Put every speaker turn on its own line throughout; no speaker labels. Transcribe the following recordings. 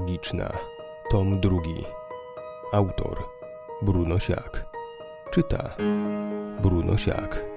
magiczna, tom drugi. Autor Bruno Siak. Czyta Bruno Siak.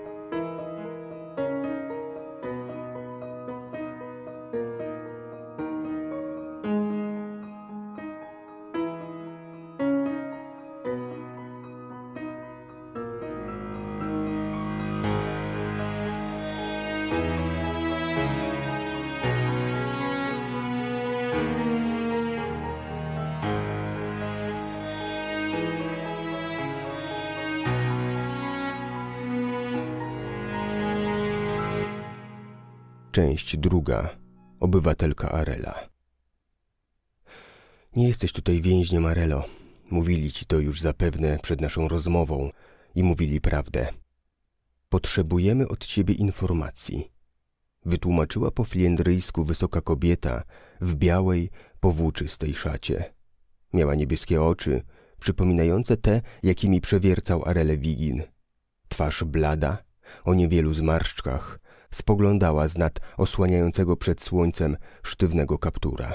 Część druga. Obywatelka Arela. Nie jesteś tutaj więźniem, Arelo. Mówili ci to już zapewne przed naszą rozmową i mówili prawdę. Potrzebujemy od ciebie informacji. Wytłumaczyła po fliendryjsku wysoka kobieta w białej, powłóczystej szacie. Miała niebieskie oczy, przypominające te, jakimi przewiercał Arele Wigin. Twarz blada, o niewielu zmarszczkach – spoglądała z nad osłaniającego przed słońcem sztywnego kaptura.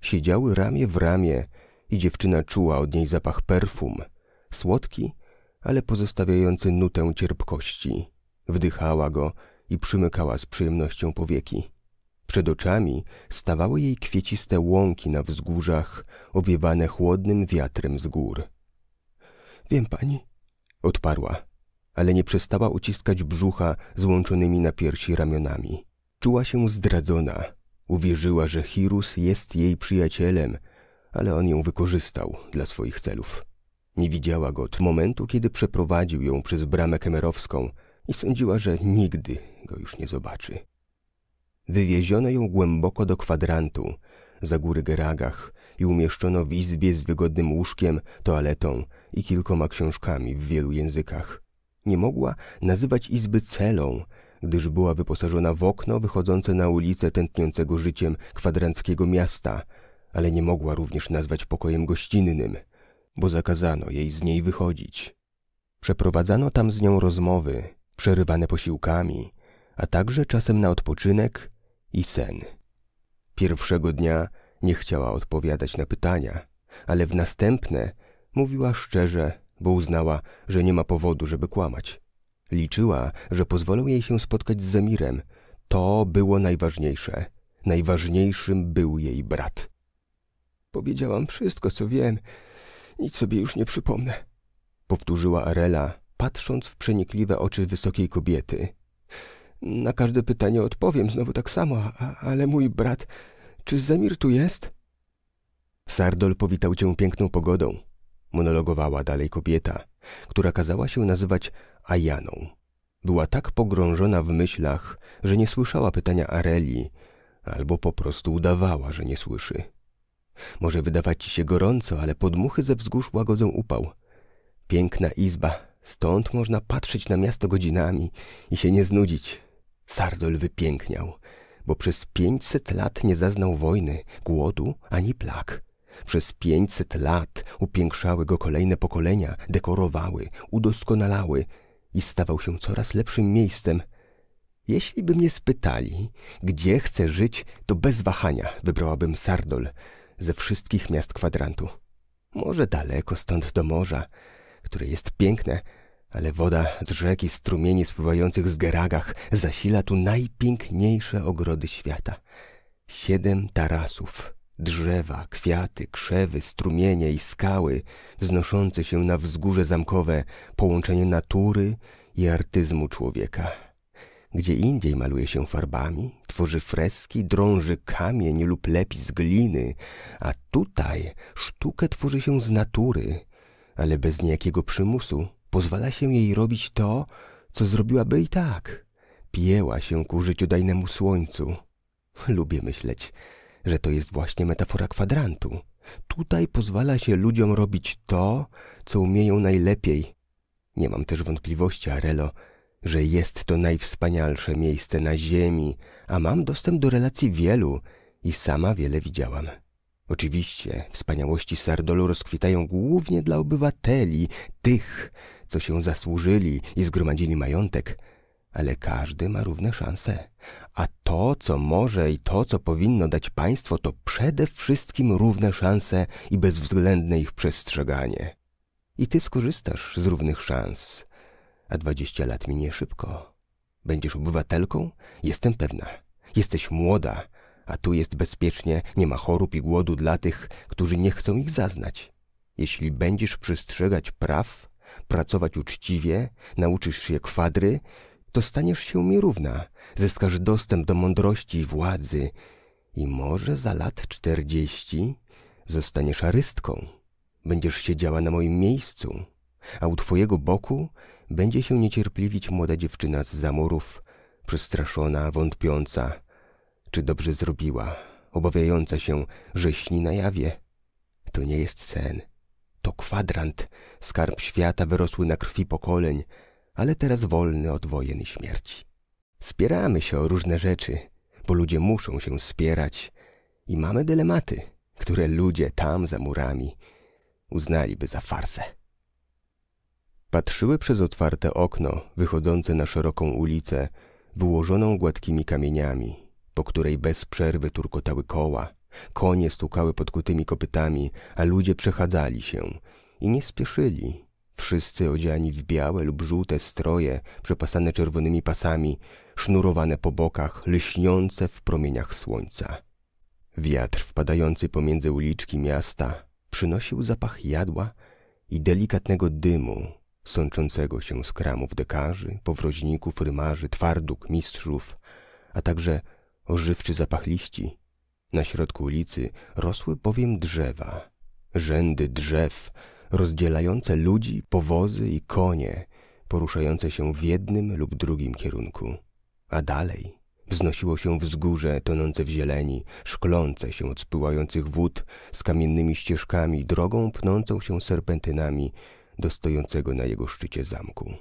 Siedziały ramię w ramię i dziewczyna czuła od niej zapach perfum, słodki, ale pozostawiający nutę cierpkości. Wdychała go i przymykała z przyjemnością powieki. Przed oczami stawały jej kwieciste łąki na wzgórzach, owiewane chłodnym wiatrem z gór. Wiem pani, odparła ale nie przestała uciskać brzucha złączonymi na piersi ramionami. Czuła się zdradzona. Uwierzyła, że Hirus jest jej przyjacielem, ale on ją wykorzystał dla swoich celów. Nie widziała go od momentu, kiedy przeprowadził ją przez bramę kemerowską i sądziła, że nigdy go już nie zobaczy. Wywieziono ją głęboko do kwadrantu, za góry Geragach i umieszczono w izbie z wygodnym łóżkiem, toaletą i kilkoma książkami w wielu językach. Nie mogła nazywać izby celą, gdyż była wyposażona w okno wychodzące na ulicę tętniącego życiem kwadranckiego miasta, ale nie mogła również nazwać pokojem gościnnym, bo zakazano jej z niej wychodzić. Przeprowadzano tam z nią rozmowy, przerywane posiłkami, a także czasem na odpoczynek i sen. Pierwszego dnia nie chciała odpowiadać na pytania, ale w następne mówiła szczerze bo uznała, że nie ma powodu, żeby kłamać. Liczyła, że pozwolą jej się spotkać z Zemirem. To było najważniejsze. Najważniejszym był jej brat. Powiedziałam wszystko, co wiem. Nic sobie już nie przypomnę. Powtórzyła Arela, patrząc w przenikliwe oczy wysokiej kobiety. Na każde pytanie odpowiem znowu tak samo, ale mój brat... Czy Zemir tu jest? Sardol powitał cię piękną pogodą, monologowała dalej kobieta, która kazała się nazywać Ajaną. Była tak pogrążona w myślach, że nie słyszała pytania Areli, albo po prostu udawała, że nie słyszy. Może wydawać ci się gorąco, ale podmuchy ze wzgórz łagodzą upał. Piękna izba, stąd można patrzeć na miasto godzinami i się nie znudzić. Sardol wypiękniał, bo przez pięćset lat nie zaznał wojny, głodu ani plag. Przez pięćset lat upiększały go kolejne pokolenia, dekorowały, udoskonalały i stawał się coraz lepszym miejscem. Jeśli by mnie spytali, gdzie chcę żyć, to bez wahania wybrałabym Sardol ze wszystkich miast kwadrantu. Może daleko stąd do morza, które jest piękne, ale woda z rzeki strumieni spływających z geragach zasila tu najpiękniejsze ogrody świata. Siedem tarasów Drzewa, kwiaty, krzewy, strumienie i skały wznoszące się na wzgórze zamkowe, połączenie natury i artyzmu człowieka. Gdzie indziej maluje się farbami, tworzy freski, drąży kamień lub lepi z gliny, a tutaj sztukę tworzy się z natury, ale bez niejakiego przymusu pozwala się jej robić to, co zrobiłaby i tak. Pieła się ku życiodajnemu słońcu. Lubię myśleć, że to jest właśnie metafora kwadrantu. Tutaj pozwala się ludziom robić to, co umieją najlepiej. Nie mam też wątpliwości, Arelo, że jest to najwspanialsze miejsce na ziemi, a mam dostęp do relacji wielu i sama wiele widziałam. Oczywiście wspaniałości Sardolu rozkwitają głównie dla obywateli, tych, co się zasłużyli i zgromadzili majątek, ale każdy ma równe szanse, a to, co może i to, co powinno dać państwo, to przede wszystkim równe szanse i bezwzględne ich przestrzeganie. I ty skorzystasz z równych szans, a dwadzieścia lat minie szybko. Będziesz obywatelką? Jestem pewna. Jesteś młoda, a tu jest bezpiecznie, nie ma chorób i głodu dla tych, którzy nie chcą ich zaznać. Jeśli będziesz przestrzegać praw, pracować uczciwie, nauczysz się kwadry, to staniesz się mi równa, zyskasz dostęp do mądrości i władzy i może za lat czterdzieści zostaniesz arystką. Będziesz siedziała na moim miejscu, a u twojego boku będzie się niecierpliwić młoda dziewczyna z zamurów, przestraszona, wątpiąca, czy dobrze zrobiła, obawiająca się, że śni na jawie. To nie jest sen. To kwadrant, skarb świata wyrosły na krwi pokoleń, ale teraz wolny od wojen i śmierci. Spieramy się o różne rzeczy, bo ludzie muszą się spierać i mamy dylematy, które ludzie tam za murami uznaliby za farsę. Patrzyły przez otwarte okno wychodzące na szeroką ulicę, wyłożoną gładkimi kamieniami, po której bez przerwy turkotały koła, konie stukały podkutymi kopytami, a ludzie przechadzali się i nie spieszyli, Wszyscy odziani w białe lub żółte stroje, przepasane czerwonymi pasami, sznurowane po bokach, lśniące w promieniach słońca. Wiatr wpadający pomiędzy uliczki miasta przynosił zapach jadła i delikatnego dymu sączącego się z kramów dekarzy, powroźników, rymarzy, twarduk, mistrzów, a także ożywczy zapach liści. Na środku ulicy rosły bowiem drzewa. Rzędy drzew rozdzielające ludzi, powozy i konie, poruszające się w jednym lub drugim kierunku. A dalej wznosiło się wzgórze tonące w zieleni, szklące się od spływających wód, z kamiennymi ścieżkami, drogą pnącą się serpentynami do stojącego na jego szczycie zamku.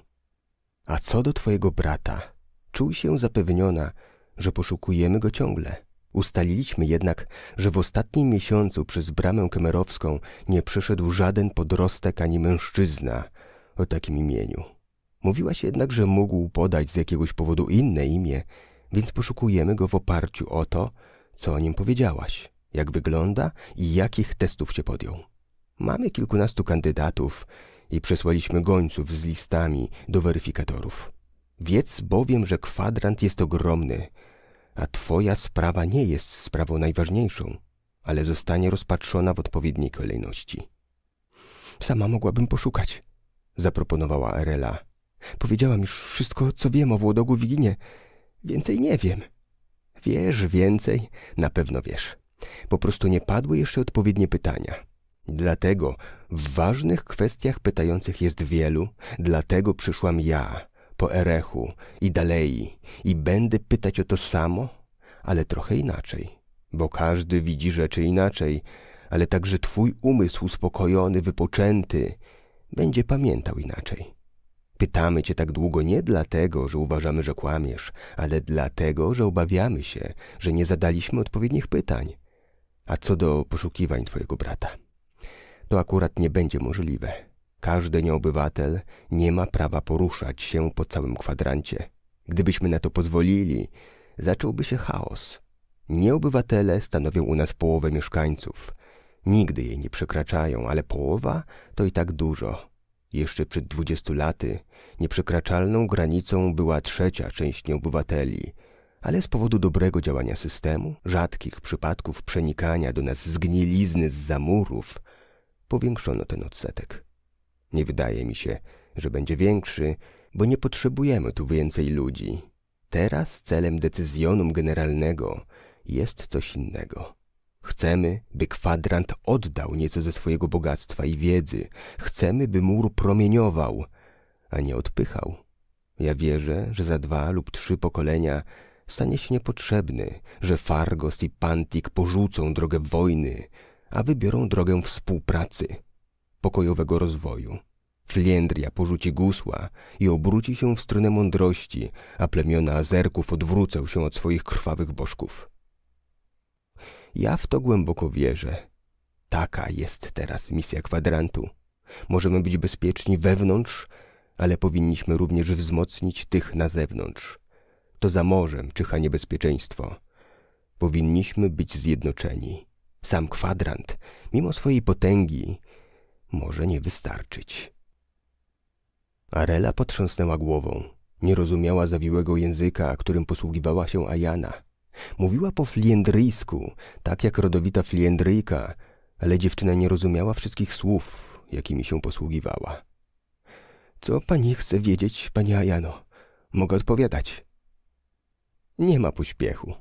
A co do twojego brata? Czuj się zapewniona, że poszukujemy go ciągle – Ustaliliśmy jednak, że w ostatnim miesiącu przez bramę kemerowską nie przyszedł żaden podrostek ani mężczyzna o takim imieniu. Mówiła się jednak, że mógł podać z jakiegoś powodu inne imię, więc poszukujemy go w oparciu o to, co o nim powiedziałaś, jak wygląda i jakich testów się podjął. Mamy kilkunastu kandydatów i przesłaliśmy gońców z listami do weryfikatorów. Wiedz bowiem, że kwadrant jest ogromny – a Twoja sprawa nie jest sprawą najważniejszą, ale zostanie rozpatrzona w odpowiedniej kolejności. Sama mogłabym poszukać, zaproponowała Erela. Powiedziałam już wszystko, co wiem o Włodogu Wiginie. Więcej nie wiem. Wiesz więcej? Na pewno wiesz. Po prostu nie padły jeszcze odpowiednie pytania. Dlatego w ważnych kwestiach pytających jest wielu, dlatego przyszłam ja, po Erechu i dalej i będę pytać o to samo, ale trochę inaczej, bo każdy widzi rzeczy inaczej, ale także twój umysł uspokojony, wypoczęty będzie pamiętał inaczej. Pytamy cię tak długo nie dlatego, że uważamy, że kłamiesz, ale dlatego, że obawiamy się, że nie zadaliśmy odpowiednich pytań. A co do poszukiwań twojego brata? To akurat nie będzie możliwe. Każdy nieobywatel nie ma prawa poruszać się po całym kwadrancie. Gdybyśmy na to pozwolili, zacząłby się chaos. Nieobywatele stanowią u nas połowę mieszkańców. Nigdy jej nie przekraczają, ale połowa to i tak dużo. Jeszcze przed dwudziestu laty nieprzekraczalną granicą była trzecia część nieobywateli, ale z powodu dobrego działania systemu, rzadkich przypadków przenikania do nas zgnilizny z zamurów, powiększono ten odsetek. Nie wydaje mi się, że będzie większy, bo nie potrzebujemy tu więcej ludzi. Teraz celem decyzjonum generalnego jest coś innego. Chcemy, by kwadrant oddał nieco ze swojego bogactwa i wiedzy. Chcemy, by mur promieniował, a nie odpychał. Ja wierzę, że za dwa lub trzy pokolenia stanie się niepotrzebny, że Fargos i Pantik porzucą drogę wojny, a wybiorą drogę współpracy pokojowego rozwoju. Fliendria porzuci gusła i obróci się w stronę mądrości, a plemiona Azerków odwrócą się od swoich krwawych bożków. Ja w to głęboko wierzę. Taka jest teraz misja kwadrantu. Możemy być bezpieczni wewnątrz, ale powinniśmy również wzmocnić tych na zewnątrz. To za morzem czyha niebezpieczeństwo. Powinniśmy być zjednoczeni. Sam kwadrant, mimo swojej potęgi, może nie wystarczyć. Arela potrząsnęła głową. Nie rozumiała zawiłego języka, którym posługiwała się Ajana. Mówiła po fliendryjsku, tak jak rodowita fliendryjka, ale dziewczyna nie rozumiała wszystkich słów, jakimi się posługiwała. Co pani chce wiedzieć, pani Ajano? Mogę odpowiadać. Nie ma pośpiechu.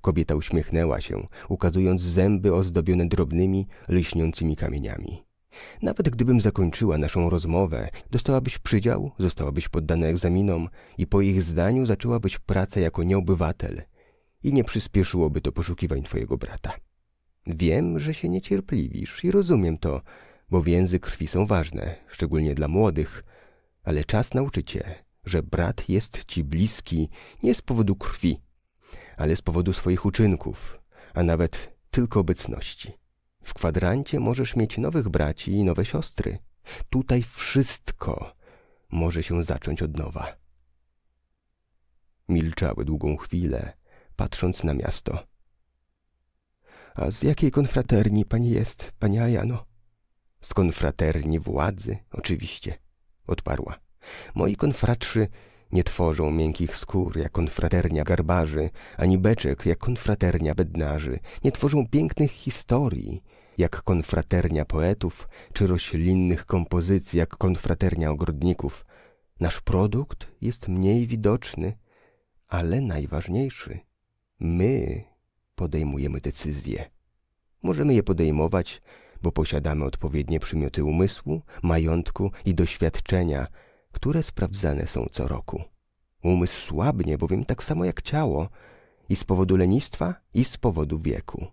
Kobieta uśmiechnęła się, ukazując zęby ozdobione drobnymi, lśniącymi kamieniami. Nawet gdybym zakończyła naszą rozmowę, dostałabyś przydział, zostałabyś poddana egzaminom i po ich zdaniu zaczęłabyś pracę jako nieobywatel i nie przyspieszyłoby to poszukiwań twojego brata. Wiem, że się niecierpliwisz i rozumiem to, bo więzy krwi są ważne, szczególnie dla młodych, ale czas nauczy cię, że brat jest ci bliski nie z powodu krwi, ale z powodu swoich uczynków, a nawet tylko obecności. W kwadrancie możesz mieć nowych braci i nowe siostry. Tutaj wszystko może się zacząć od nowa. Milczały długą chwilę, patrząc na miasto. A z jakiej konfraterni pani jest, pani Ajano? Z konfraterni władzy, oczywiście, odparła. Moi konfratrzy nie tworzą miękkich skór jak konfraternia garbarzy, ani beczek jak konfraternia bednarzy, nie tworzą pięknych historii jak konfraternia poetów, czy roślinnych kompozycji, jak konfraternia ogrodników. Nasz produkt jest mniej widoczny, ale najważniejszy. My podejmujemy decyzje. Możemy je podejmować, bo posiadamy odpowiednie przymioty umysłu, majątku i doświadczenia, które sprawdzane są co roku. Umysł słabnie bowiem tak samo jak ciało i z powodu lenistwa i z powodu wieku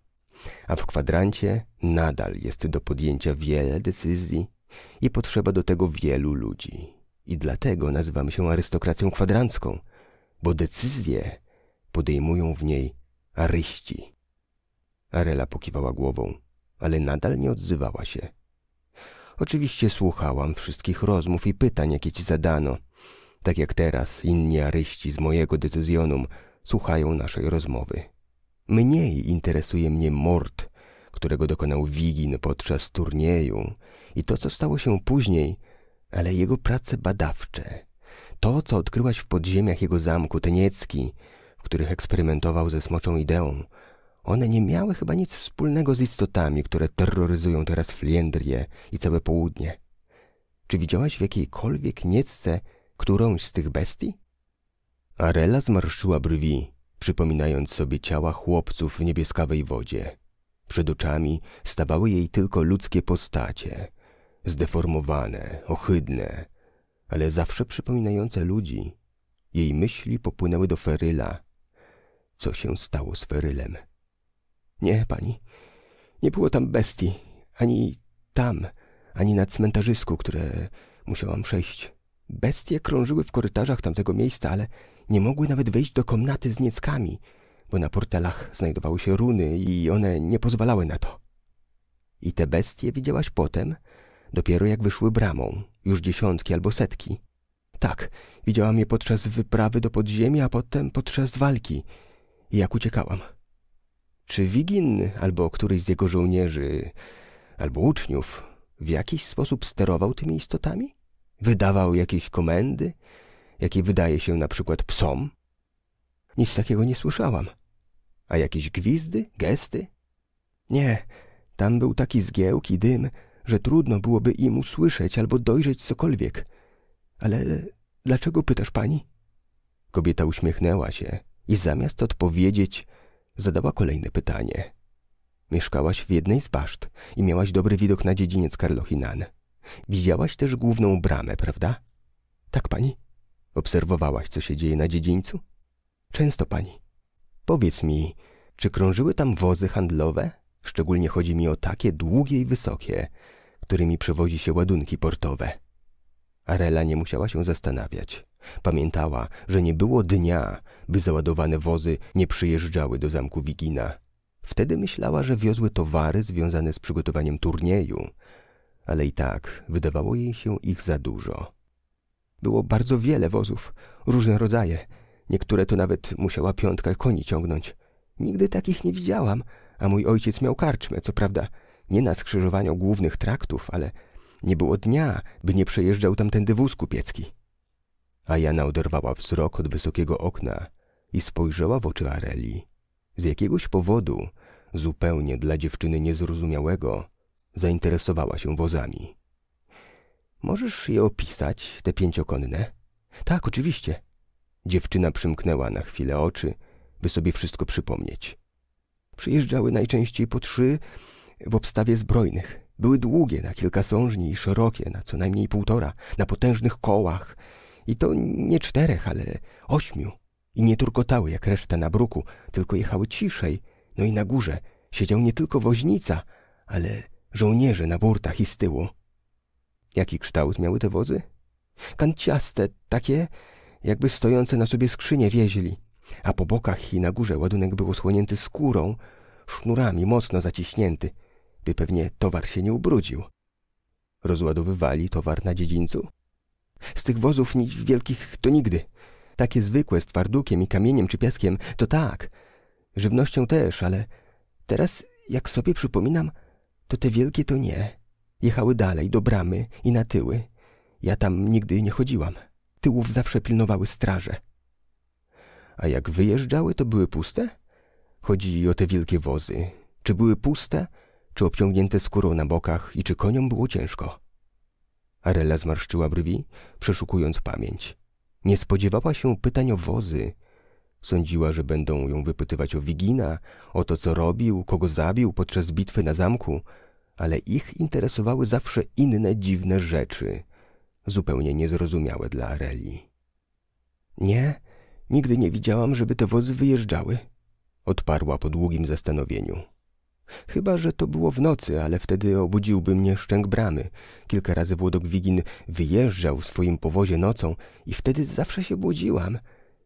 a w kwadrancie nadal jest do podjęcia wiele decyzji i potrzeba do tego wielu ludzi. I dlatego nazywamy się arystokracją kwadrancką, bo decyzje podejmują w niej aryści. Arela pokiwała głową, ale nadal nie odzywała się. Oczywiście słuchałam wszystkich rozmów i pytań, jakie ci zadano, tak jak teraz inni aryści z mojego decyzjonum słuchają naszej rozmowy. Mniej interesuje mnie mord, którego dokonał Wigin podczas turnieju i to, co stało się później, ale jego prace badawcze. To, co odkryłaś w podziemiach jego zamku Teniecki, w których eksperymentował ze smoczą ideą, one nie miały chyba nic wspólnego z istotami, które terroryzują teraz Fliendrię i całe południe. Czy widziałaś w jakiejkolwiek niecce którąś z tych bestii? Arela zmarszyła brwi, przypominając sobie ciała chłopców w niebieskawej wodzie. Przed oczami stawały jej tylko ludzkie postacie, zdeformowane, ohydne, ale zawsze przypominające ludzi. Jej myśli popłynęły do Feryla. Co się stało z Ferylem? Nie, pani, nie było tam bestii, ani tam, ani na cmentarzysku, które musiałam przejść. Bestie krążyły w korytarzach tamtego miejsca, ale nie mogły nawet wejść do komnaty z nieckami, bo na portelach znajdowały się runy i one nie pozwalały na to. I te bestie widziałaś potem, dopiero jak wyszły bramą, już dziesiątki albo setki. Tak, widziałam je podczas wyprawy do podziemia, a potem podczas walki i jak uciekałam. Czy Wigin albo któryś z jego żołnierzy albo uczniów w jakiś sposób sterował tymi istotami? Wydawał jakieś komendy? jakie wydaje się na przykład psom? Nic takiego nie słyszałam. A jakieś gwizdy, gesty? Nie, tam był taki zgiełk i dym, że trudno byłoby im usłyszeć albo dojrzeć cokolwiek. Ale dlaczego pytasz pani? Kobieta uśmiechnęła się i zamiast odpowiedzieć, zadała kolejne pytanie. Mieszkałaś w jednej z baszt i miałaś dobry widok na dziedziniec Karlochinan. Widziałaś też główną bramę, prawda? Tak, pani. Obserwowałaś, co się dzieje na dziedzińcu? Często, pani. Powiedz mi, czy krążyły tam wozy handlowe? Szczególnie chodzi mi o takie długie i wysokie, którymi przewozi się ładunki portowe. Arela nie musiała się zastanawiać. Pamiętała, że nie było dnia, by załadowane wozy nie przyjeżdżały do zamku Wigina. Wtedy myślała, że wiozły towary związane z przygotowaniem turnieju, ale i tak wydawało jej się ich za dużo. Było bardzo wiele wozów, różne rodzaje. Niektóre to nawet musiała piątka koni ciągnąć. Nigdy takich nie widziałam, a mój ojciec miał karczmę, co prawda nie na skrzyżowaniu głównych traktów, ale nie było dnia, by nie przejeżdżał tamtędy wóz kupiecki. A Jana oderwała wzrok od wysokiego okna i spojrzała w oczy Areli. Z jakiegoś powodu, zupełnie dla dziewczyny niezrozumiałego, zainteresowała się wozami. Możesz je opisać, te pięciokonne? Tak, oczywiście. Dziewczyna przymknęła na chwilę oczy, by sobie wszystko przypomnieć. Przyjeżdżały najczęściej po trzy w obstawie zbrojnych. Były długie, na kilka sążni i szerokie, na co najmniej półtora, na potężnych kołach. I to nie czterech, ale ośmiu. I nie turkotały jak reszta na bruku, tylko jechały ciszej. No i na górze siedział nie tylko woźnica, ale żołnierze na burtach i z tyłu. Jaki kształt miały te wozy? Kanciaste, takie, jakby stojące na sobie skrzynie wieźli, a po bokach i na górze ładunek był osłonięty skórą, sznurami mocno zaciśnięty, by pewnie towar się nie ubrudził. Rozładowywali towar na dziedzińcu? Z tych wozów wielkich to nigdy. Takie zwykłe z twardukiem i kamieniem czy piaskiem to tak. Żywnością też, ale teraz, jak sobie przypominam, to te wielkie to nie. Jechały dalej, do bramy i na tyły. Ja tam nigdy nie chodziłam. Tyłów zawsze pilnowały straże. A jak wyjeżdżały, to były puste? Chodzi o te wielkie wozy. Czy były puste, czy obciągnięte skórą na bokach i czy koniom było ciężko? Arela zmarszczyła brwi, przeszukując pamięć. Nie spodziewała się pytań o wozy. Sądziła, że będą ją wypytywać o Wigina, o to, co robił, kogo zabił podczas bitwy na zamku – ale ich interesowały zawsze inne dziwne rzeczy, zupełnie niezrozumiałe dla Areli. Nie, nigdy nie widziałam, żeby te wozy wyjeżdżały, odparła po długim zastanowieniu. Chyba, że to było w nocy, ale wtedy obudziłby mnie szczęk bramy. Kilka razy Wigin wyjeżdżał w swoim powozie nocą i wtedy zawsze się budziłam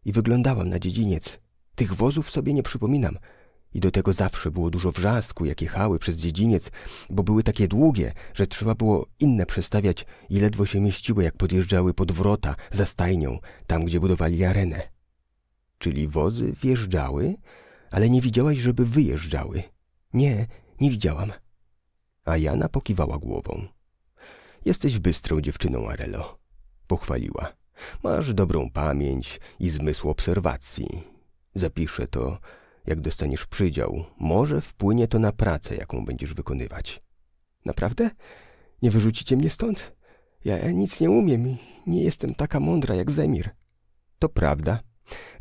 i wyglądałam na dziedziniec. Tych wozów sobie nie przypominam – i do tego zawsze było dużo wrzasku, jak jechały przez dziedziniec, bo były takie długie, że trzeba było inne przestawiać i ledwo się mieściły, jak podjeżdżały pod wrota za stajnią, tam gdzie budowali arenę. Czyli wozy wjeżdżały, ale nie widziałaś, żeby wyjeżdżały. Nie, nie widziałam. A Jana pokiwała głową. Jesteś bystrą dziewczyną, Arelo. Pochwaliła. Masz dobrą pamięć i zmysł obserwacji. Zapiszę to jak dostaniesz przydział, może wpłynie to na pracę, jaką będziesz wykonywać. Naprawdę? Nie wyrzucicie mnie stąd? Ja nic nie umiem nie jestem taka mądra jak Zemir. To prawda,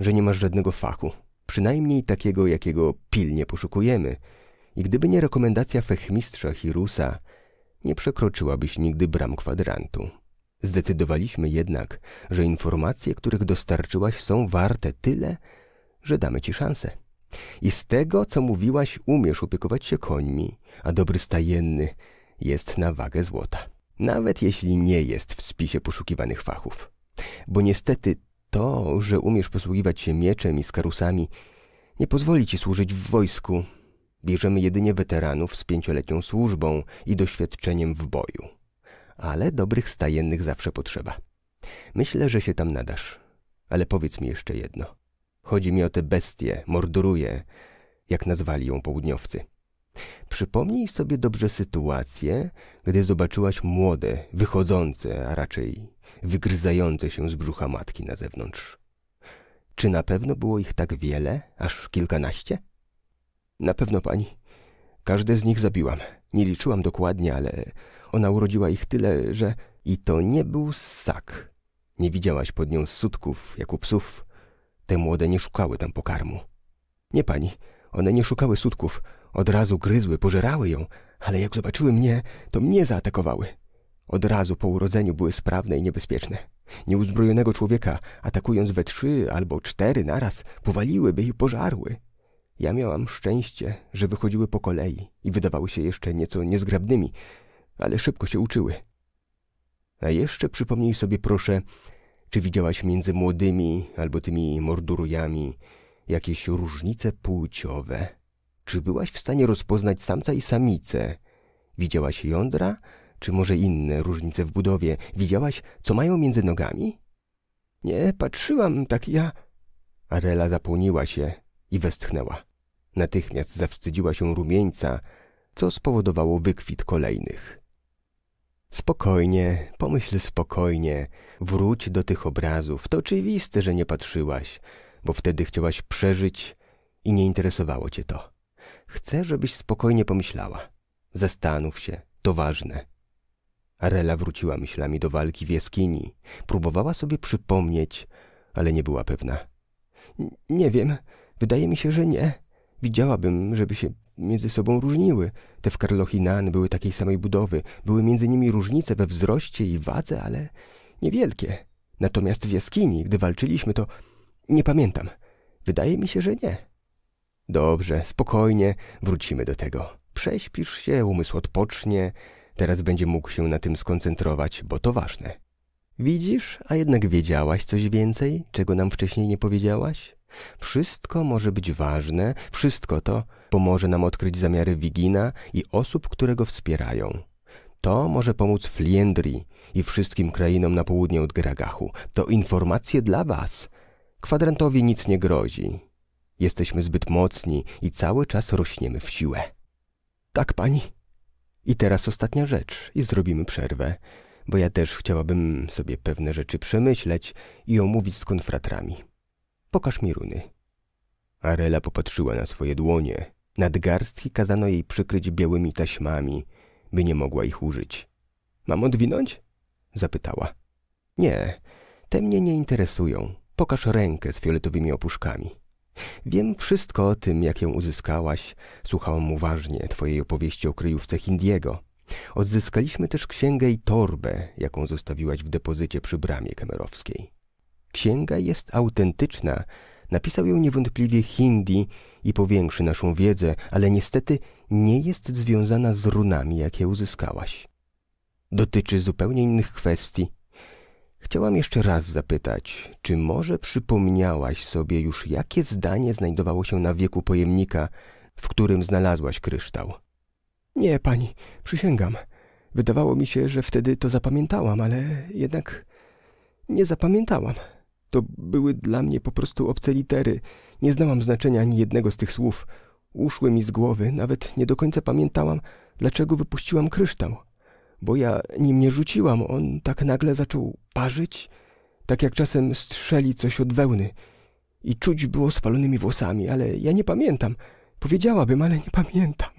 że nie masz żadnego fachu, przynajmniej takiego, jakiego pilnie poszukujemy. I gdyby nie rekomendacja fechmistrza Hirusa, nie przekroczyłabyś nigdy bram kwadrantu. Zdecydowaliśmy jednak, że informacje, których dostarczyłaś, są warte tyle, że damy ci szansę. I z tego, co mówiłaś, umiesz opiekować się końmi, a dobry stajenny jest na wagę złota. Nawet jeśli nie jest w spisie poszukiwanych fachów. Bo niestety to, że umiesz posługiwać się mieczem i skarusami, nie pozwoli ci służyć w wojsku. Bierzemy jedynie weteranów z pięcioletnią służbą i doświadczeniem w boju. Ale dobrych stajennych zawsze potrzeba. Myślę, że się tam nadasz. Ale powiedz mi jeszcze jedno. Chodzi mi o tę bestię, mordoruje, jak nazwali ją południowcy. Przypomnij sobie dobrze sytuację, gdy zobaczyłaś młode, wychodzące, a raczej wygryzające się z brzucha matki na zewnątrz. Czy na pewno było ich tak wiele, aż kilkanaście? Na pewno, pani. Każde z nich zabiłam. Nie liczyłam dokładnie, ale ona urodziła ich tyle, że... I to nie był ssak. Nie widziałaś pod nią sutków, jak u psów. Te młode nie szukały tam pokarmu. Nie pani, one nie szukały sutków. Od razu gryzły, pożerały ją, ale jak zobaczyły mnie, to mnie zaatakowały. Od razu po urodzeniu były sprawne i niebezpieczne. Nieuzbrojonego człowieka, atakując we trzy albo cztery naraz, powaliłyby i pożarły. Ja miałam szczęście, że wychodziły po kolei i wydawały się jeszcze nieco niezgrabnymi, ale szybko się uczyły. A jeszcze przypomnij sobie proszę czy widziałaś między młodymi albo tymi mordurujami jakieś różnice płciowe? Czy byłaś w stanie rozpoznać samca i samicę? Widziałaś jądra, czy może inne różnice w budowie? Widziałaś, co mają między nogami? Nie, patrzyłam, tak ja... Arela zapłoniła się i westchnęła. Natychmiast zawstydziła się rumieńca, co spowodowało wykwit kolejnych. Spokojnie, pomyśl spokojnie, wróć do tych obrazów. To oczywiste, że nie patrzyłaś, bo wtedy chciałaś przeżyć i nie interesowało cię to. Chcę, żebyś spokojnie pomyślała. Zastanów się, to ważne. Arela wróciła myślami do walki w jaskini. Próbowała sobie przypomnieć, ale nie była pewna. Nie wiem, wydaje mi się, że nie. Widziałabym, żeby się między sobą różniły. Te w Karlochinan były takiej samej budowy. Były między nimi różnice we wzroście i wadze, ale niewielkie. Natomiast w jaskini, gdy walczyliśmy, to nie pamiętam. Wydaje mi się, że nie. Dobrze, spokojnie, wrócimy do tego. Prześpisz się, umysł odpocznie. Teraz będzie mógł się na tym skoncentrować, bo to ważne. Widzisz, a jednak wiedziałaś coś więcej, czego nam wcześniej nie powiedziałaś? Wszystko może być ważne, wszystko to pomoże nam odkryć zamiary Wigina i osób, które go wspierają. To może pomóc Fliendri i wszystkim krainom na południe od Gragachu. To informacje dla was. Kwadrantowi nic nie grozi. Jesteśmy zbyt mocni i cały czas rośniemy w siłę. Tak, pani. I teraz ostatnia rzecz i zrobimy przerwę, bo ja też chciałabym sobie pewne rzeczy przemyśleć i omówić z konfratrami. Pokaż mi runy. Arela popatrzyła na swoje dłonie. Nadgarstki kazano jej przykryć białymi taśmami, by nie mogła ich użyć. Mam odwinąć? Zapytała. Nie, te mnie nie interesują. Pokaż rękę z fioletowymi opuszkami. Wiem wszystko o tym, jak ją uzyskałaś. Słuchałam uważnie twojej opowieści o kryjówce Hindiego. Odzyskaliśmy też księgę i torbę, jaką zostawiłaś w depozycie przy bramie kemerowskiej. Księga jest autentyczna. Napisał ją niewątpliwie Hindi i powiększy naszą wiedzę, ale niestety nie jest związana z runami, jakie uzyskałaś. Dotyczy zupełnie innych kwestii. Chciałam jeszcze raz zapytać, czy może przypomniałaś sobie już, jakie zdanie znajdowało się na wieku pojemnika, w którym znalazłaś kryształ? Nie, pani, przysięgam. Wydawało mi się, że wtedy to zapamiętałam, ale jednak nie zapamiętałam. To były dla mnie po prostu obce litery. Nie znałam znaczenia ani jednego z tych słów. Uszły mi z głowy, nawet nie do końca pamiętałam, dlaczego wypuściłam kryształ. Bo ja nim nie rzuciłam, on tak nagle zaczął parzyć, tak jak czasem strzeli coś od wełny. I czuć było spalonymi włosami, ale ja nie pamiętam. Powiedziałabym, ale nie pamiętam.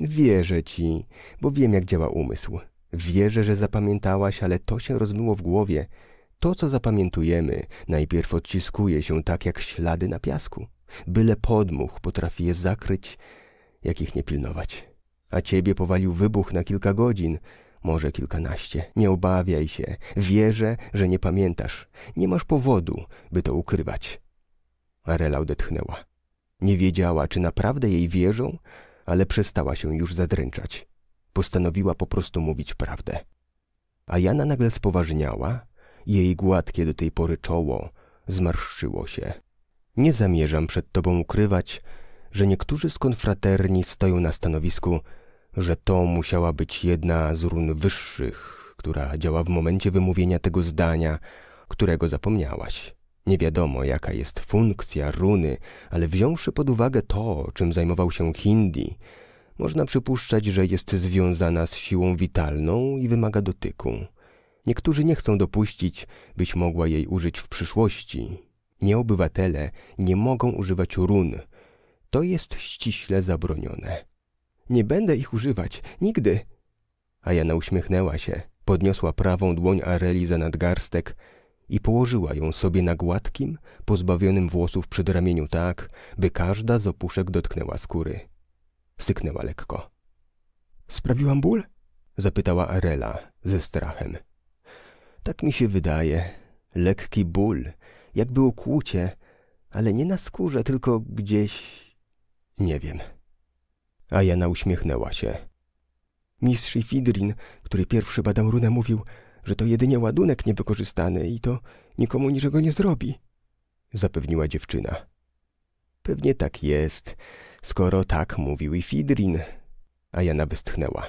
Wierzę ci, bo wiem, jak działa umysł. Wierzę, że zapamiętałaś, ale to się rozmyło w głowie – to, co zapamiętujemy, najpierw odciskuje się tak jak ślady na piasku. Byle podmuch potrafi je zakryć, jak ich nie pilnować. A ciebie powalił wybuch na kilka godzin, może kilkanaście. Nie obawiaj się, wierzę, że nie pamiętasz. Nie masz powodu, by to ukrywać. Arela odetchnęła. Nie wiedziała, czy naprawdę jej wierzą, ale przestała się już zadręczać. Postanowiła po prostu mówić prawdę. A Jana nagle spoważniała jej gładkie do tej pory czoło zmarszczyło się. Nie zamierzam przed tobą ukrywać, że niektórzy z konfraterni stoją na stanowisku, że to musiała być jedna z run wyższych, która działa w momencie wymówienia tego zdania, którego zapomniałaś. Nie wiadomo, jaka jest funkcja runy, ale wziąwszy pod uwagę to, czym zajmował się Hindi, można przypuszczać, że jest związana z siłą witalną i wymaga dotyku. Niektórzy nie chcą dopuścić, byś mogła jej użyć w przyszłości. Nieobywatele nie mogą używać run. To jest ściśle zabronione. Nie będę ich używać, nigdy. A Jana uśmiechnęła się, podniosła prawą dłoń Areli za nadgarstek i położyła ją sobie na gładkim, pozbawionym włosów przedramieniu tak, by każda z opuszek dotknęła skóry. Syknęła lekko. Sprawiłam ból? zapytała Arela ze strachem. Tak mi się wydaje. Lekki ból, jakby ukłucie, ale nie na skórze, tylko gdzieś... Nie wiem. A Jana uśmiechnęła się. Mistrz Fidrin, który pierwszy badał runę, mówił, że to jedynie ładunek niewykorzystany i to nikomu niczego nie zrobi. Zapewniła dziewczyna. Pewnie tak jest, skoro tak mówił Fidrin. A Jana westchnęła.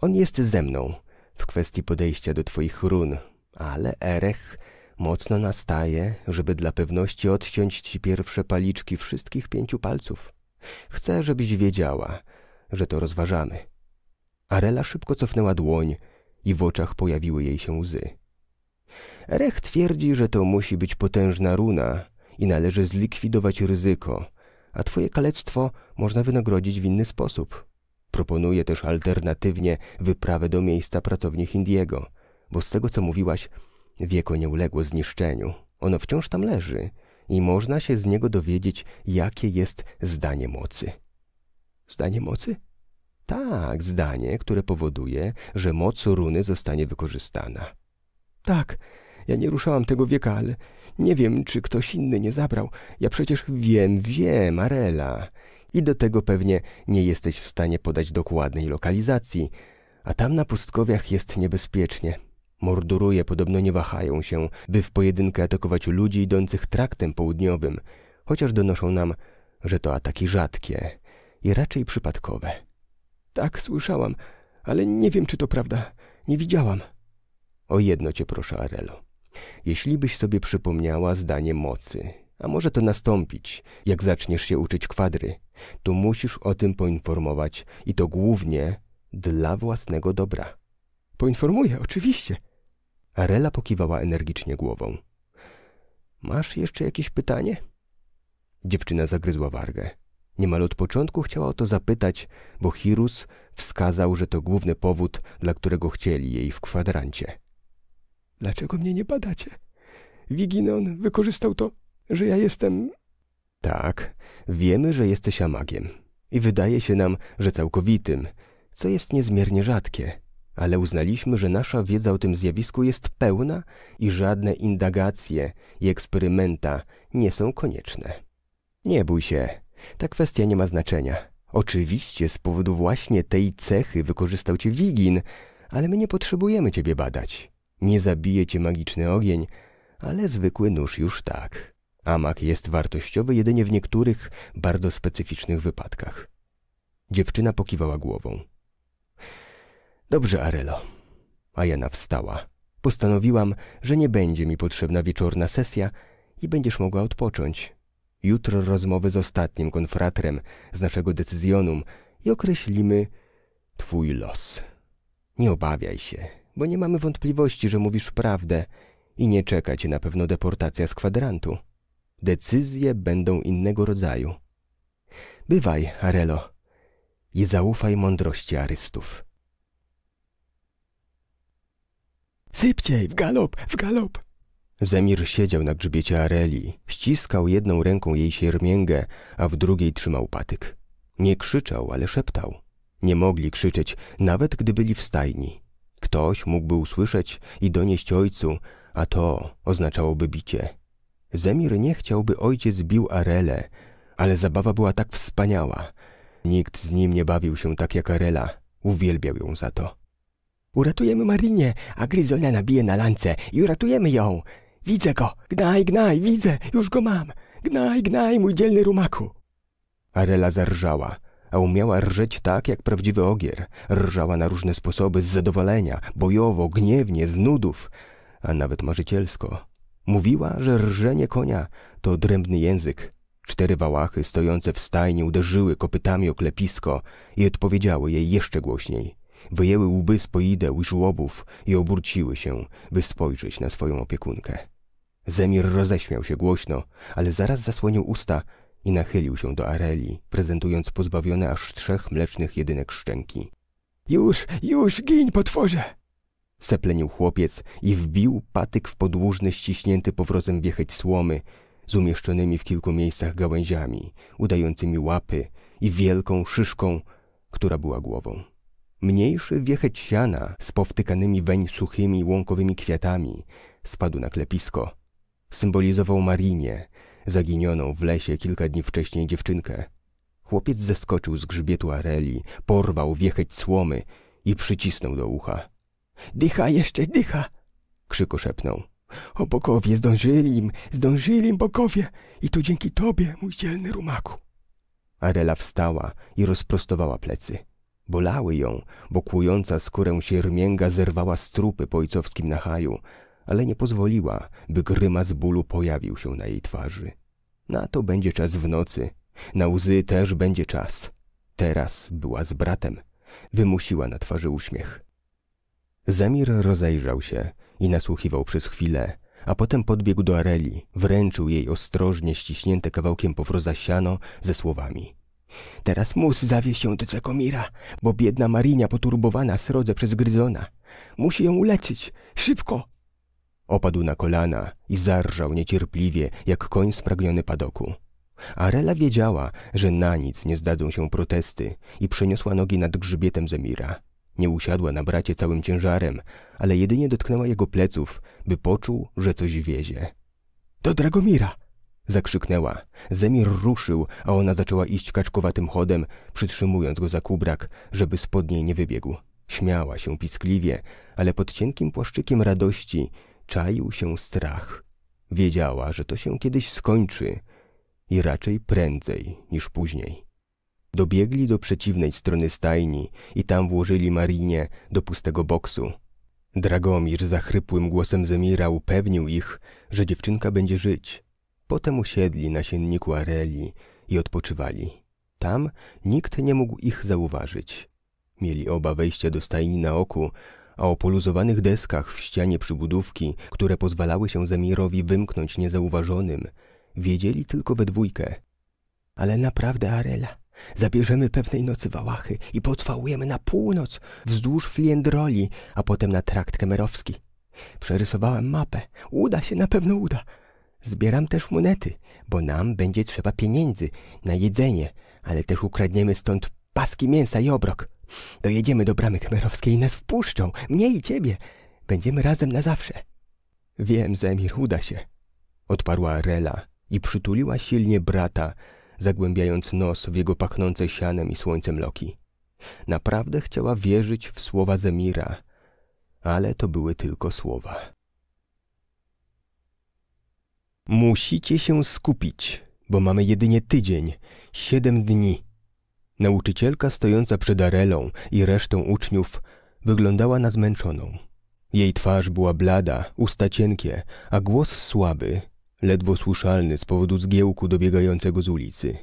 On jest ze mną w kwestii podejścia do twoich run, ale Erech mocno nastaje, żeby dla pewności odciąć ci pierwsze paliczki wszystkich pięciu palców. Chcę, żebyś wiedziała, że to rozważamy. Arela szybko cofnęła dłoń i w oczach pojawiły jej się łzy. Erech twierdzi, że to musi być potężna runa i należy zlikwidować ryzyko, a twoje kalectwo można wynagrodzić w inny sposób. Proponuje też alternatywnie wyprawę do miejsca pracowni Hindiego – bo z tego, co mówiłaś, wieko nie uległo zniszczeniu. Ono wciąż tam leży i można się z niego dowiedzieć, jakie jest zdanie mocy. Zdanie mocy? Tak, zdanie, które powoduje, że moc runy zostanie wykorzystana. Tak, ja nie ruszałam tego wieka, ale nie wiem, czy ktoś inny nie zabrał. Ja przecież wiem, wiem, Arela. I do tego pewnie nie jesteś w stanie podać dokładnej lokalizacji, a tam na pustkowiach jest niebezpiecznie. Morduruje podobno nie wahają się, by w pojedynkę atakować ludzi idących traktem południowym, chociaż donoszą nam, że to ataki rzadkie i raczej przypadkowe. Tak, słyszałam, ale nie wiem, czy to prawda. Nie widziałam. O jedno cię proszę, Arelo. Jeśli byś sobie przypomniała zdanie mocy, a może to nastąpić, jak zaczniesz się uczyć kwadry, to musisz o tym poinformować i to głównie dla własnego dobra. Poinformuję, oczywiście – Arela pokiwała energicznie głową. Masz jeszcze jakieś pytanie? Dziewczyna zagryzła wargę. Niemal od początku chciała o to zapytać, bo Hirus wskazał, że to główny powód, dla którego chcieli jej w kwadrancie. Dlaczego mnie nie badacie? Wiginon wykorzystał to, że ja jestem... Tak, wiemy, że jesteś amagiem i wydaje się nam, że całkowitym, co jest niezmiernie rzadkie ale uznaliśmy, że nasza wiedza o tym zjawisku jest pełna i żadne indagacje i eksperymenta nie są konieczne. Nie bój się, ta kwestia nie ma znaczenia. Oczywiście z powodu właśnie tej cechy wykorzystał cię Wigin, ale my nie potrzebujemy ciebie badać. Nie zabije cię magiczny ogień, ale zwykły nóż już tak. Amak jest wartościowy jedynie w niektórych bardzo specyficznych wypadkach. Dziewczyna pokiwała głową. Dobrze, Arelo. A Jana wstała. Postanowiłam, że nie będzie mi potrzebna wieczorna sesja i będziesz mogła odpocząć. Jutro rozmowy z ostatnim konfratrem z naszego decyzjonum i określimy twój los. Nie obawiaj się, bo nie mamy wątpliwości, że mówisz prawdę i nie czeka cię na pewno deportacja z kwadrantu. Decyzje będą innego rodzaju. Bywaj, Arelo, i zaufaj mądrości arystów. Sypciej, w galop, w galop! Zemir siedział na grzbiecie Areli, ściskał jedną ręką jej siermięgę, a w drugiej trzymał patyk. Nie krzyczał, ale szeptał. Nie mogli krzyczeć, nawet gdy byli w stajni. Ktoś mógłby usłyszeć i donieść ojcu, a to oznaczałoby bicie. Zemir nie chciał, by ojciec bił Arele, ale zabawa była tak wspaniała. Nikt z nim nie bawił się tak jak Arela. Uwielbiał ją za to. Uratujemy Marinie, a Gryzonia nabije na lance i uratujemy ją. Widzę go! Gnaj, gnaj, widzę! Już go mam! Gnaj, gnaj, mój dzielny rumaku! Arela zarżała, a umiała rżeć tak jak prawdziwy ogier. Rżała na różne sposoby, z zadowolenia, bojowo, gniewnie, z nudów, a nawet marzycielsko. Mówiła, że rżenie konia to odrębny język. Cztery wałachy stojące w stajni uderzyły kopytami o klepisko i odpowiedziały jej jeszcze głośniej – Wyjęły łby poideł i żłobów i obróciły się, by spojrzeć na swoją opiekunkę. Zemir roześmiał się głośno, ale zaraz zasłonił usta i nachylił się do Areli, prezentując pozbawione aż trzech mlecznych jedynek szczęki. Już, już, gin, potworze! Seplenił chłopiec i wbił patyk w podłużny, ściśnięty powrozem wiecheć słomy, z umieszczonymi w kilku miejscach gałęziami, udającymi łapy i wielką szyszką, która była głową. Mniejszy wiecheć siana z powtykanymi weń suchymi łąkowymi kwiatami spadł na klepisko. Symbolizował Marinię, zaginioną w lesie kilka dni wcześniej dziewczynkę. Chłopiec zeskoczył z grzbietu Areli, porwał wiecheć słomy i przycisnął do ucha. Dycha jeszcze, dycha! krzyku szepnął. O bogowie, zdążyli im, zdążyli im bogowie i to dzięki tobie, mój dzielny rumaku. Arela wstała i rozprostowała plecy. Bolały ją, bo kłująca skórę siermięga zerwała strupy po ojcowskim nachaju, ale nie pozwoliła, by grymas bólu pojawił się na jej twarzy. Na to będzie czas w nocy. Na łzy też będzie czas. Teraz była z bratem. Wymusiła na twarzy uśmiech. Zamir rozejrzał się i nasłuchiwał przez chwilę, a potem podbiegł do Areli, wręczył jej ostrożnie ściśnięte kawałkiem powroza siano ze słowami – Teraz mus zawieźć się do Czekomira, bo biedna Marinia poturbowana srodze przez gryzona. Musi ją uleczyć. Szybko! Opadł na kolana i zarżał niecierpliwie, jak koń spragniony padoku. Arela wiedziała, że na nic nie zdadzą się protesty i przeniosła nogi nad grzbietem Zemira. Nie usiadła na bracie całym ciężarem, ale jedynie dotknęła jego pleców, by poczuł, że coś wiezie. — Do Dragomira! Zakrzyknęła. Zemir ruszył, a ona zaczęła iść kaczkowatym chodem, przytrzymując go za kubrak, żeby spod niej nie wybiegł. Śmiała się piskliwie, ale pod cienkim płaszczykiem radości czaił się strach. Wiedziała, że to się kiedyś skończy i raczej prędzej niż później. Dobiegli do przeciwnej strony stajni i tam włożyli Marinie do pustego boksu. Dragomir zachrypłym głosem Zemira upewnił ich, że dziewczynka będzie żyć, Potem usiedli na sienniku Areli i odpoczywali. Tam nikt nie mógł ich zauważyć. Mieli oba wejście do stajni na oku, a o poluzowanych deskach w ścianie przybudówki, które pozwalały się Zemirowi wymknąć niezauważonym, wiedzieli tylko we dwójkę. Ale naprawdę, Arela, zabierzemy pewnej nocy wałachy i potrwałujemy na północ, wzdłuż Fliendroli, a potem na trakt kemerowski. Przerysowałem mapę. Uda się, na pewno uda. Zbieram też monety, bo nam będzie trzeba pieniędzy na jedzenie, ale też ukradniemy stąd paski mięsa i obrok. Dojedziemy do bramy kamerowskiej i nas wpuszczą, mnie i ciebie. Będziemy razem na zawsze. Wiem, że uda się, odparła Rela i przytuliła silnie brata, zagłębiając nos w jego pachnące sianem i słońcem loki. Naprawdę chciała wierzyć w słowa Zemira, ale to były tylko słowa. Musicie się skupić, bo mamy jedynie tydzień, siedem dni. Nauczycielka stojąca przed Arelą i resztą uczniów wyglądała na zmęczoną. Jej twarz była blada, usta cienkie, a głos słaby, ledwo słyszalny z powodu zgiełku dobiegającego z ulicy.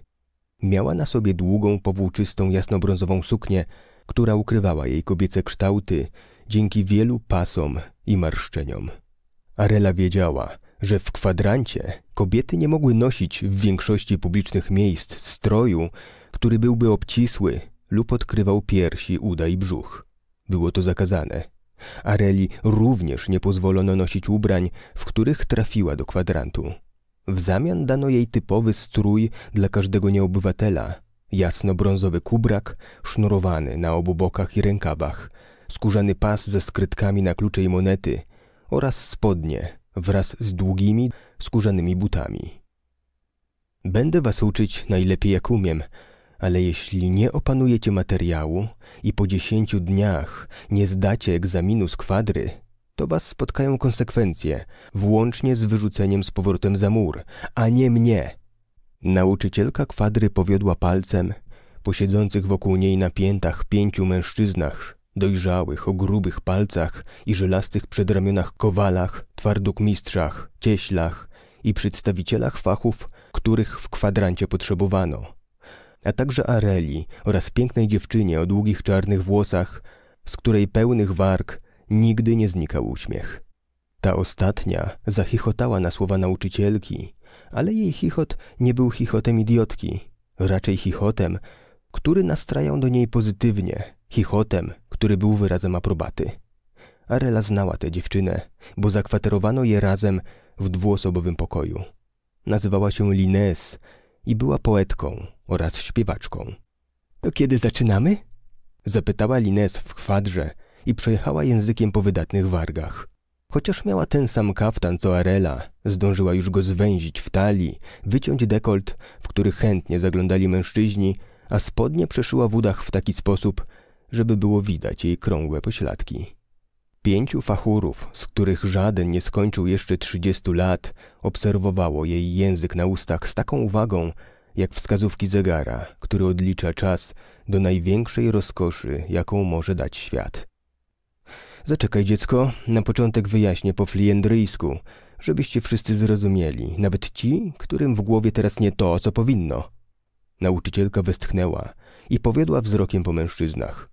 Miała na sobie długą, powłóczystą, jasnobrązową suknię, która ukrywała jej kobiece kształty dzięki wielu pasom i marszczeniom. Arela wiedziała – że w kwadrancie kobiety nie mogły nosić w większości publicznych miejsc stroju, który byłby obcisły lub odkrywał piersi, uda i brzuch. Było to zakazane. Areli również nie pozwolono nosić ubrań, w których trafiła do kwadrantu. W zamian dano jej typowy strój dla każdego nieobywatela. Jasno-brązowy kubrak, sznurowany na obu bokach i rękawach, skórzany pas ze skrytkami na klucze i monety oraz spodnie wraz z długimi, skórzanymi butami. Będę was uczyć najlepiej jak umiem, ale jeśli nie opanujecie materiału i po dziesięciu dniach nie zdacie egzaminu z kwadry, to was spotkają konsekwencje, włącznie z wyrzuceniem z powrotem za mur, a nie mnie. Nauczycielka kwadry powiodła palcem po siedzących wokół niej na piętach pięciu mężczyznach, dojrzałych, o grubych palcach i żelastych przedramionach kowalach, twardokmistrzach, cieślach i przedstawicielach fachów, których w kwadrancie potrzebowano, a także Areli oraz pięknej dziewczynie o długich czarnych włosach, z której pełnych warg nigdy nie znikał uśmiech. Ta ostatnia zachichotała na słowa nauczycielki, ale jej chichot nie był chichotem idiotki, raczej chichotem, który nastrajał do niej pozytywnie, chichotem, który był wyrazem aprobaty. Arela znała tę dziewczynę, bo zakwaterowano je razem w dwuosobowym pokoju. Nazywała się Lines i była poetką oraz śpiewaczką. To kiedy zaczynamy? Zapytała Lines w kwadrze i przejechała językiem po wydatnych wargach. Chociaż miała ten sam kaftan co Arela, zdążyła już go zwęzić w talii, wyciąć dekolt, w który chętnie zaglądali mężczyźni, a spodnie przeszyła w udach w taki sposób, żeby było widać jej krągłe pośladki. Pięciu fachurów, z których żaden nie skończył jeszcze trzydziestu lat, obserwowało jej język na ustach z taką uwagą, jak wskazówki zegara, który odlicza czas do największej rozkoszy, jaką może dać świat. Zaczekaj, dziecko, na początek wyjaśnię po fliendryjsku, żebyście wszyscy zrozumieli, nawet ci, którym w głowie teraz nie to, co powinno. Nauczycielka westchnęła i powiodła wzrokiem po mężczyznach.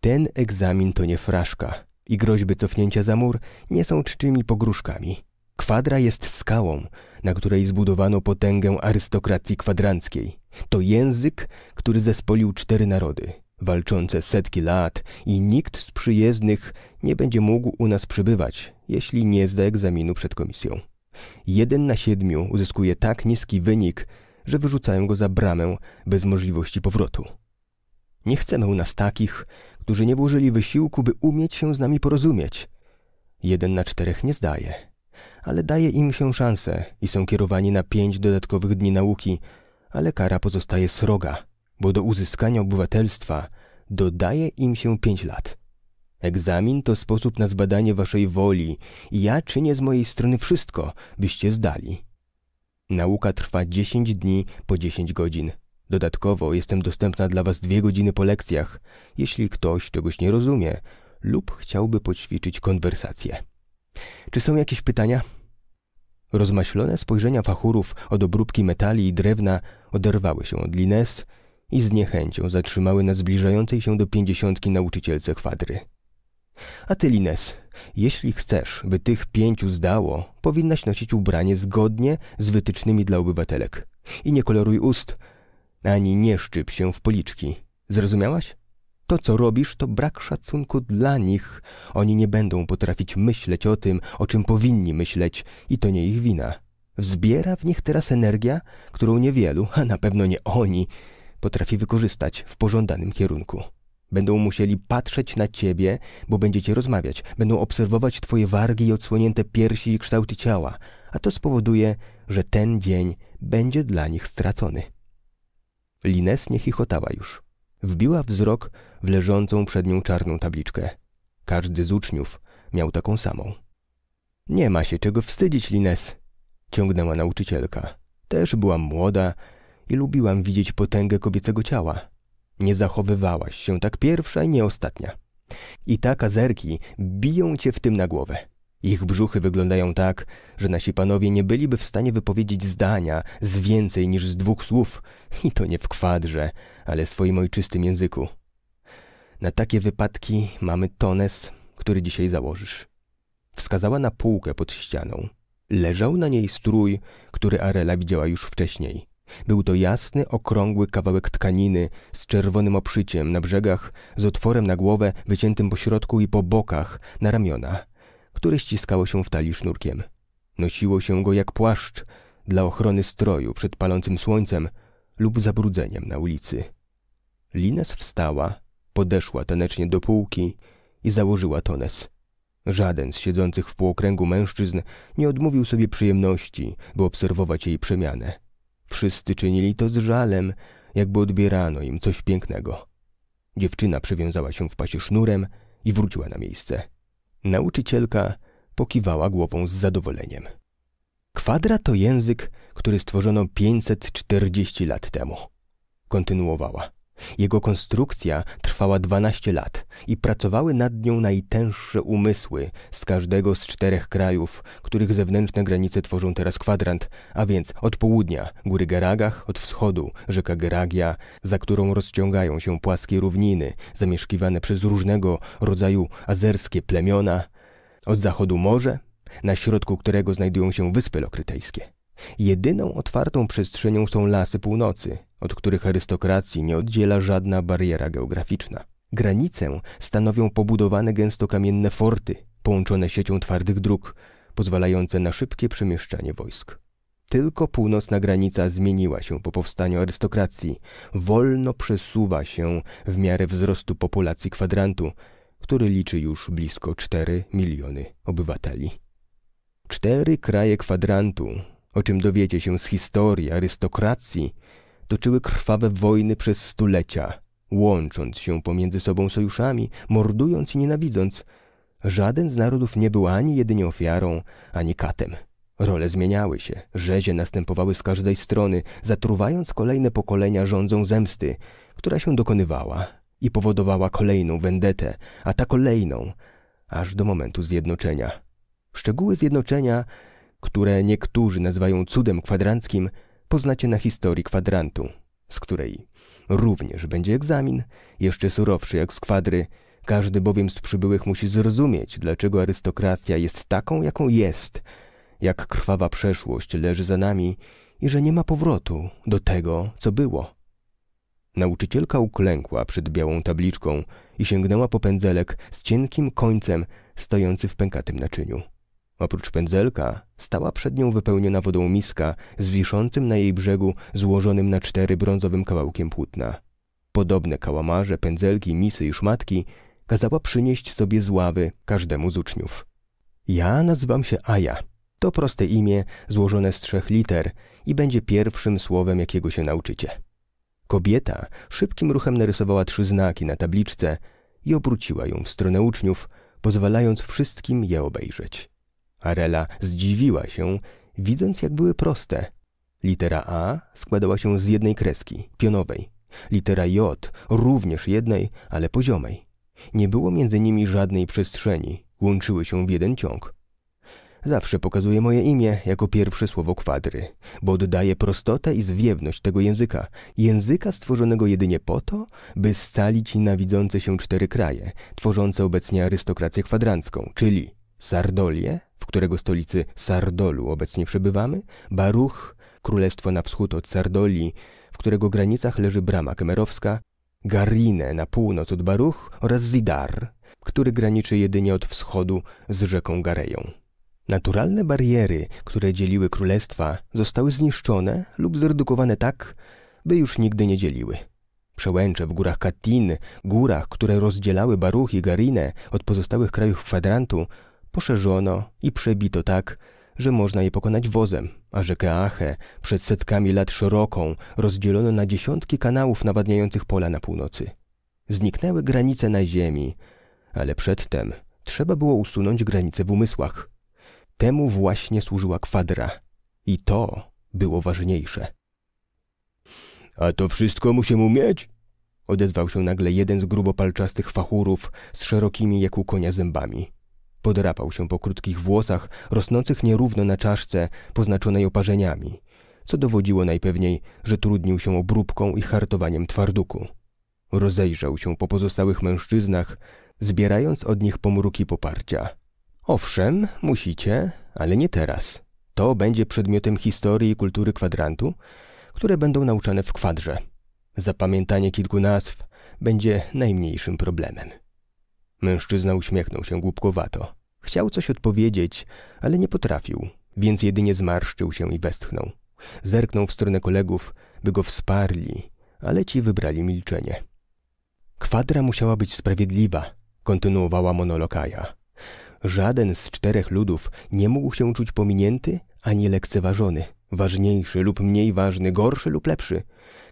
Ten egzamin to nie fraszka i groźby cofnięcia za mur nie są czczymi pogróżkami. Kwadra jest skałą, na której zbudowano potęgę arystokracji kwadranckiej. To język, który zespolił cztery narody, walczące setki lat i nikt z przyjezdnych nie będzie mógł u nas przybywać, jeśli nie zda egzaminu przed komisją. Jeden na siedmiu uzyskuje tak niski wynik, że wyrzucają go za bramę bez możliwości powrotu. Nie chcemy u nas takich, którzy nie włożyli wysiłku, by umieć się z nami porozumieć. Jeden na czterech nie zdaje, ale daje im się szansę i są kierowani na pięć dodatkowych dni nauki, ale kara pozostaje sroga, bo do uzyskania obywatelstwa dodaje im się pięć lat. Egzamin to sposób na zbadanie waszej woli i ja czynię z mojej strony wszystko, byście zdali. Nauka trwa dziesięć dni po dziesięć godzin. Dodatkowo jestem dostępna dla Was dwie godziny po lekcjach, jeśli ktoś czegoś nie rozumie lub chciałby poćwiczyć konwersację. Czy są jakieś pytania? Rozmaślone spojrzenia fachurów od obróbki metali i drewna oderwały się od Lines i z niechęcią zatrzymały na zbliżającej się do pięćdziesiątki nauczycielce kwadry. A ty, Lines, jeśli chcesz, by tych pięciu zdało, powinnaś nosić ubranie zgodnie z wytycznymi dla obywatelek. I nie koloruj ust, ani nie szczyp się w policzki. Zrozumiałaś? To, co robisz, to brak szacunku dla nich. Oni nie będą potrafić myśleć o tym, o czym powinni myśleć i to nie ich wina. Wzbiera w nich teraz energia, którą niewielu, a na pewno nie oni, potrafi wykorzystać w pożądanym kierunku. Będą musieli patrzeć na ciebie, bo będziecie rozmawiać. Będą obserwować twoje wargi i odsłonięte piersi i kształty ciała. A to spowoduje, że ten dzień będzie dla nich stracony. Lines nie chichotała już. Wbiła wzrok w leżącą przed nią czarną tabliczkę. Każdy z uczniów miał taką samą. Nie ma się czego wstydzić, Lines, ciągnęła nauczycielka. Też byłam młoda i lubiłam widzieć potęgę kobiecego ciała. Nie zachowywałaś się tak pierwsza i nie ostatnia. I ta kazerki biją cię w tym na głowę. Ich brzuchy wyglądają tak, że nasi panowie nie byliby w stanie wypowiedzieć zdania z więcej niż z dwóch słów, i to nie w kwadrze, ale swoim ojczystym języku. Na takie wypadki mamy tones, który dzisiaj założysz. Wskazała na półkę pod ścianą. Leżał na niej strój, który Arela widziała już wcześniej. Był to jasny, okrągły kawałek tkaniny z czerwonym oprzyciem na brzegach, z otworem na głowę wyciętym po środku i po bokach, na ramiona które ściskało się w talii sznurkiem. Nosiło się go jak płaszcz dla ochrony stroju przed palącym słońcem lub zabrudzeniem na ulicy. Lines wstała, podeszła tanecznie do półki i założyła tones. Żaden z siedzących w półokręgu mężczyzn nie odmówił sobie przyjemności, by obserwować jej przemianę. Wszyscy czynili to z żalem, jakby odbierano im coś pięknego. Dziewczyna przywiązała się w pasie sznurem i wróciła na miejsce. Nauczycielka pokiwała głową z zadowoleniem. Kwadra to język, który stworzono 540 lat temu. Kontynuowała. Jego konstrukcja trwała 12 lat i pracowały nad nią najtęższe umysły z każdego z czterech krajów, których zewnętrzne granice tworzą teraz kwadrant, a więc od południa góry Garagach, od wschodu rzeka Geragia, za którą rozciągają się płaskie równiny zamieszkiwane przez różnego rodzaju azerskie plemiona, od zachodu morze, na środku którego znajdują się wyspy lokrytejskie. Jedyną otwartą przestrzenią są lasy północy, od których arystokracji nie oddziela żadna bariera geograficzna. Granicę stanowią pobudowane gęsto kamienne forty, połączone siecią twardych dróg, pozwalające na szybkie przemieszczanie wojsk. Tylko północna granica zmieniła się po powstaniu arystokracji. Wolno przesuwa się w miarę wzrostu populacji kwadrantu, który liczy już blisko 4 miliony obywateli. Cztery kraje kwadrantu o czym dowiecie się z historii arystokracji, toczyły krwawe wojny przez stulecia, łącząc się pomiędzy sobą sojuszami, mordując i nienawidząc. Żaden z narodów nie był ani jedynie ofiarą, ani katem. Role zmieniały się, rzezie następowały z każdej strony, zatruwając kolejne pokolenia rządzą zemsty, która się dokonywała i powodowała kolejną wendetę, a ta kolejną, aż do momentu zjednoczenia. Szczegóły zjednoczenia które niektórzy nazywają cudem kwadranckim, poznacie na historii kwadrantu, z której również będzie egzamin, jeszcze surowszy jak z kwadry, każdy bowiem z przybyłych musi zrozumieć, dlaczego arystokracja jest taką, jaką jest, jak krwawa przeszłość leży za nami i że nie ma powrotu do tego, co było. Nauczycielka uklękła przed białą tabliczką i sięgnęła po pędzelek z cienkim końcem stojący w pękatym naczyniu. Oprócz pędzelka stała przed nią wypełniona wodą miska z wiszącym na jej brzegu złożonym na cztery brązowym kawałkiem płótna. Podobne kałamarze, pędzelki, misy i szmatki kazała przynieść sobie z ławy każdemu z uczniów. Ja nazywam się Aja. To proste imię złożone z trzech liter i będzie pierwszym słowem, jakiego się nauczycie. Kobieta szybkim ruchem narysowała trzy znaki na tabliczce i obróciła ją w stronę uczniów, pozwalając wszystkim je obejrzeć. Arela zdziwiła się, widząc jak były proste. Litera A składała się z jednej kreski, pionowej. Litera J również jednej, ale poziomej. Nie było między nimi żadnej przestrzeni, łączyły się w jeden ciąg. Zawsze pokazuję moje imię jako pierwsze słowo kwadry, bo oddaje prostotę i zwiewność tego języka, języka stworzonego jedynie po to, by scalić nienawidzące się cztery kraje, tworzące obecnie arystokrację kwadrancką, czyli Sardolię, którego stolicy Sardolu obecnie przebywamy, Baruch, królestwo na wschód od Sardoli, w którego granicach leży brama kemerowska, Garine na północ od Baruch oraz Zidar, który graniczy jedynie od wschodu z rzeką Gareją. Naturalne bariery, które dzieliły królestwa, zostały zniszczone lub zredukowane tak, by już nigdy nie dzieliły. Przełęcze w górach Katin, górach, które rozdzielały Baruch i Garinę od pozostałych krajów kwadrantu, poszerzono i przebito tak, że można je pokonać wozem, a rzekę Ache przed setkami lat szeroką rozdzielono na dziesiątki kanałów nawadniających pola na północy. Zniknęły granice na ziemi, ale przedtem trzeba było usunąć granice w umysłach. Temu właśnie służyła kwadra i to było ważniejsze. A to wszystko musimy umieć? Odezwał się nagle jeden z grubopalczastych fachurów z szerokimi jak u konia zębami. Podrapał się po krótkich włosach, rosnących nierówno na czaszce, poznaczonej oparzeniami, co dowodziło najpewniej, że trudnił się obróbką i hartowaniem twarduku. Rozejrzał się po pozostałych mężczyznach, zbierając od nich pomruki poparcia. Owszem, musicie, ale nie teraz. To będzie przedmiotem historii i kultury kwadrantu, które będą nauczane w kwadrze. Zapamiętanie kilku nazw będzie najmniejszym problemem. Mężczyzna uśmiechnął się głupkowato. Chciał coś odpowiedzieć, ale nie potrafił, więc jedynie zmarszczył się i westchnął. Zerknął w stronę kolegów, by go wsparli, ale ci wybrali milczenie. Kwadra musiała być sprawiedliwa, kontynuowała monolokaja. Żaden z czterech ludów nie mógł się czuć pominięty ani lekceważony, ważniejszy lub mniej ważny, gorszy lub lepszy.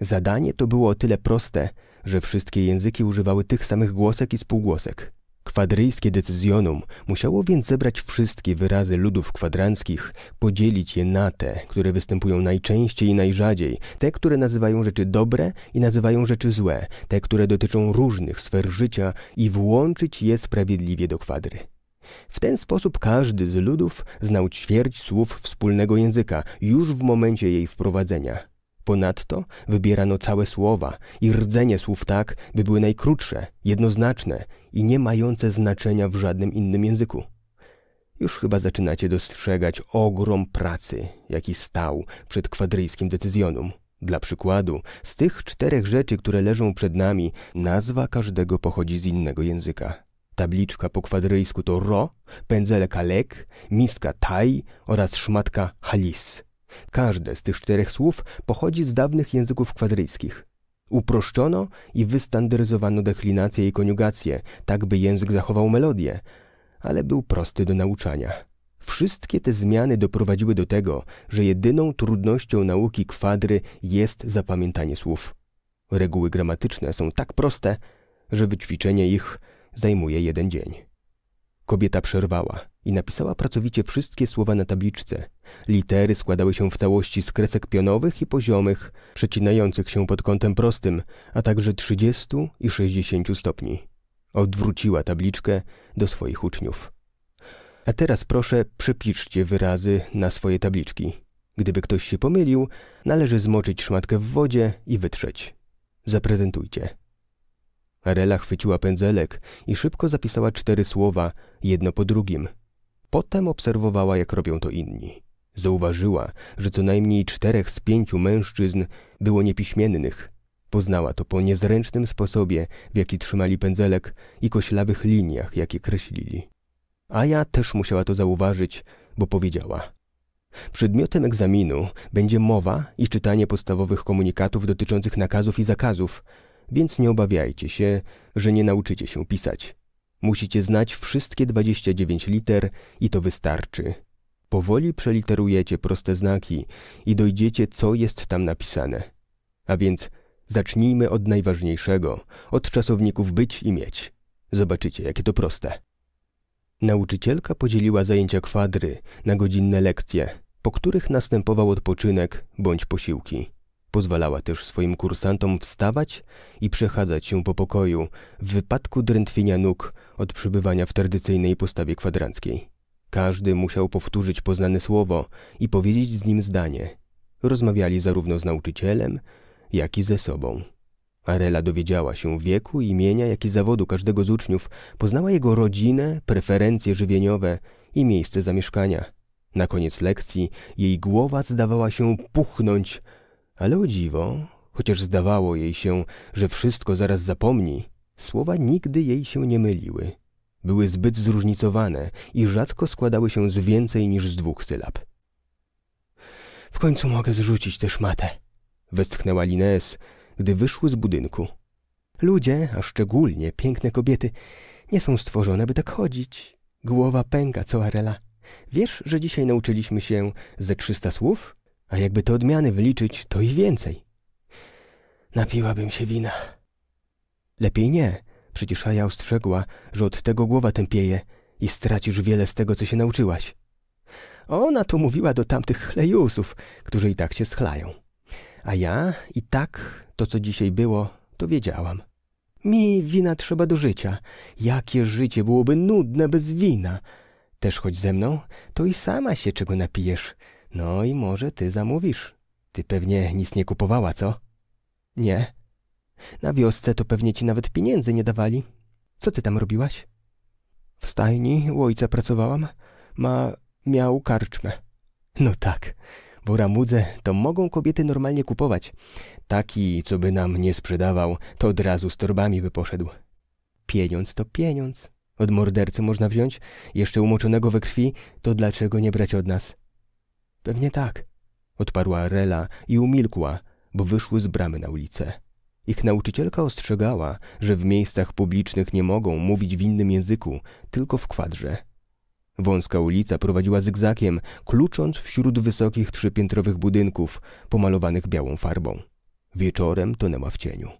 Zadanie to było o tyle proste, że wszystkie języki używały tych samych głosek i spółgłosek. Kwadryjskie decyzjonum musiało więc zebrać wszystkie wyrazy ludów kwadranckich, podzielić je na te, które występują najczęściej i najrzadziej, te, które nazywają rzeczy dobre i nazywają rzeczy złe, te, które dotyczą różnych sfer życia i włączyć je sprawiedliwie do kwadry. W ten sposób każdy z ludów znał ćwierć słów wspólnego języka już w momencie jej wprowadzenia – Ponadto wybierano całe słowa i rdzenie słów tak, by były najkrótsze, jednoznaczne i nie mające znaczenia w żadnym innym języku. Już chyba zaczynacie dostrzegać ogrom pracy, jaki stał przed kwadryjskim decyzjonum. Dla przykładu, z tych czterech rzeczy, które leżą przed nami, nazwa każdego pochodzi z innego języka. Tabliczka po kwadryjsku to ro, pędzelek lek, miska taj oraz szmatka halis. Każde z tych czterech słów pochodzi z dawnych języków kwadryjskich. Uproszczono i wystandaryzowano deklinację i koniugację, tak by język zachował melodię, ale był prosty do nauczania. Wszystkie te zmiany doprowadziły do tego, że jedyną trudnością nauki kwadry jest zapamiętanie słów. Reguły gramatyczne są tak proste, że wyćwiczenie ich zajmuje jeden dzień. Kobieta przerwała i napisała pracowicie wszystkie słowa na tabliczce. Litery składały się w całości z kresek pionowych i poziomych, przecinających się pod kątem prostym, a także 30 i 60 stopni. Odwróciła tabliczkę do swoich uczniów. A teraz proszę, przypiszcie wyrazy na swoje tabliczki. Gdyby ktoś się pomylił, należy zmoczyć szmatkę w wodzie i wytrzeć. Zaprezentujcie. Rela chwyciła pędzelek i szybko zapisała cztery słowa, jedno po drugim. Potem obserwowała, jak robią to inni. Zauważyła, że co najmniej czterech z pięciu mężczyzn było niepiśmiennych. Poznała to po niezręcznym sposobie, w jaki trzymali pędzelek i koślawych liniach, jakie kreślili. A ja też musiała to zauważyć, bo powiedziała. Przedmiotem egzaminu będzie mowa i czytanie podstawowych komunikatów dotyczących nakazów i zakazów – więc nie obawiajcie się, że nie nauczycie się pisać. Musicie znać wszystkie 29 liter i to wystarczy. Powoli przeliterujecie proste znaki i dojdziecie, co jest tam napisane. A więc zacznijmy od najważniejszego, od czasowników być i mieć. Zobaczycie, jakie to proste. Nauczycielka podzieliła zajęcia kwadry na godzinne lekcje, po których następował odpoczynek bądź posiłki. Pozwalała też swoim kursantom wstawać i przechadzać się po pokoju w wypadku drętwienia nóg od przebywania w tradycyjnej postawie kwadranckiej. Każdy musiał powtórzyć poznane słowo i powiedzieć z nim zdanie. Rozmawiali zarówno z nauczycielem, jak i ze sobą. Arela dowiedziała się wieku, imienia, jak i zawodu każdego z uczniów, poznała jego rodzinę, preferencje żywieniowe i miejsce zamieszkania. Na koniec lekcji jej głowa zdawała się puchnąć ale o dziwo, chociaż zdawało jej się, że wszystko zaraz zapomni, słowa nigdy jej się nie myliły. Były zbyt zróżnicowane i rzadko składały się z więcej niż z dwóch sylab. W końcu mogę zrzucić tę szmatę, westchnęła Lines, gdy wyszły z budynku. Ludzie, a szczególnie piękne kobiety, nie są stworzone, by tak chodzić. Głowa pęka, co Arela. Wiesz, że dzisiaj nauczyliśmy się ze trzysta słów? A jakby te odmiany wyliczyć, to i więcej. Napiłabym się wina. Lepiej nie, przecież Aja ostrzegła, że od tego głowa tępieje i stracisz wiele z tego, co się nauczyłaś. Ona to mówiła do tamtych chlejusów, którzy i tak się schlają. A ja i tak to, co dzisiaj było, to wiedziałam. Mi wina trzeba do życia. Jakie życie byłoby nudne bez wina? Też choć ze mną, to i sama się czego napijesz – no i może ty zamówisz. Ty pewnie nic nie kupowała, co? Nie. Na wiosce to pewnie ci nawet pieniędzy nie dawali. Co ty tam robiłaś? W stajni u ojca pracowałam. Ma... miał karczmę. No tak. W ramudze to mogą kobiety normalnie kupować. Taki, co by nam nie sprzedawał, to od razu z torbami by poszedł. Pieniądz to pieniądz. Od mordercy można wziąć, jeszcze umoczonego we krwi, to dlaczego nie brać od nas? Pewnie tak, odparła Rela i umilkła, bo wyszły z bramy na ulicę. Ich nauczycielka ostrzegała, że w miejscach publicznych nie mogą mówić w innym języku, tylko w kwadrze. Wąska ulica prowadziła zygzakiem, klucząc wśród wysokich trzypiętrowych budynków pomalowanych białą farbą. Wieczorem tonęła w cieniu.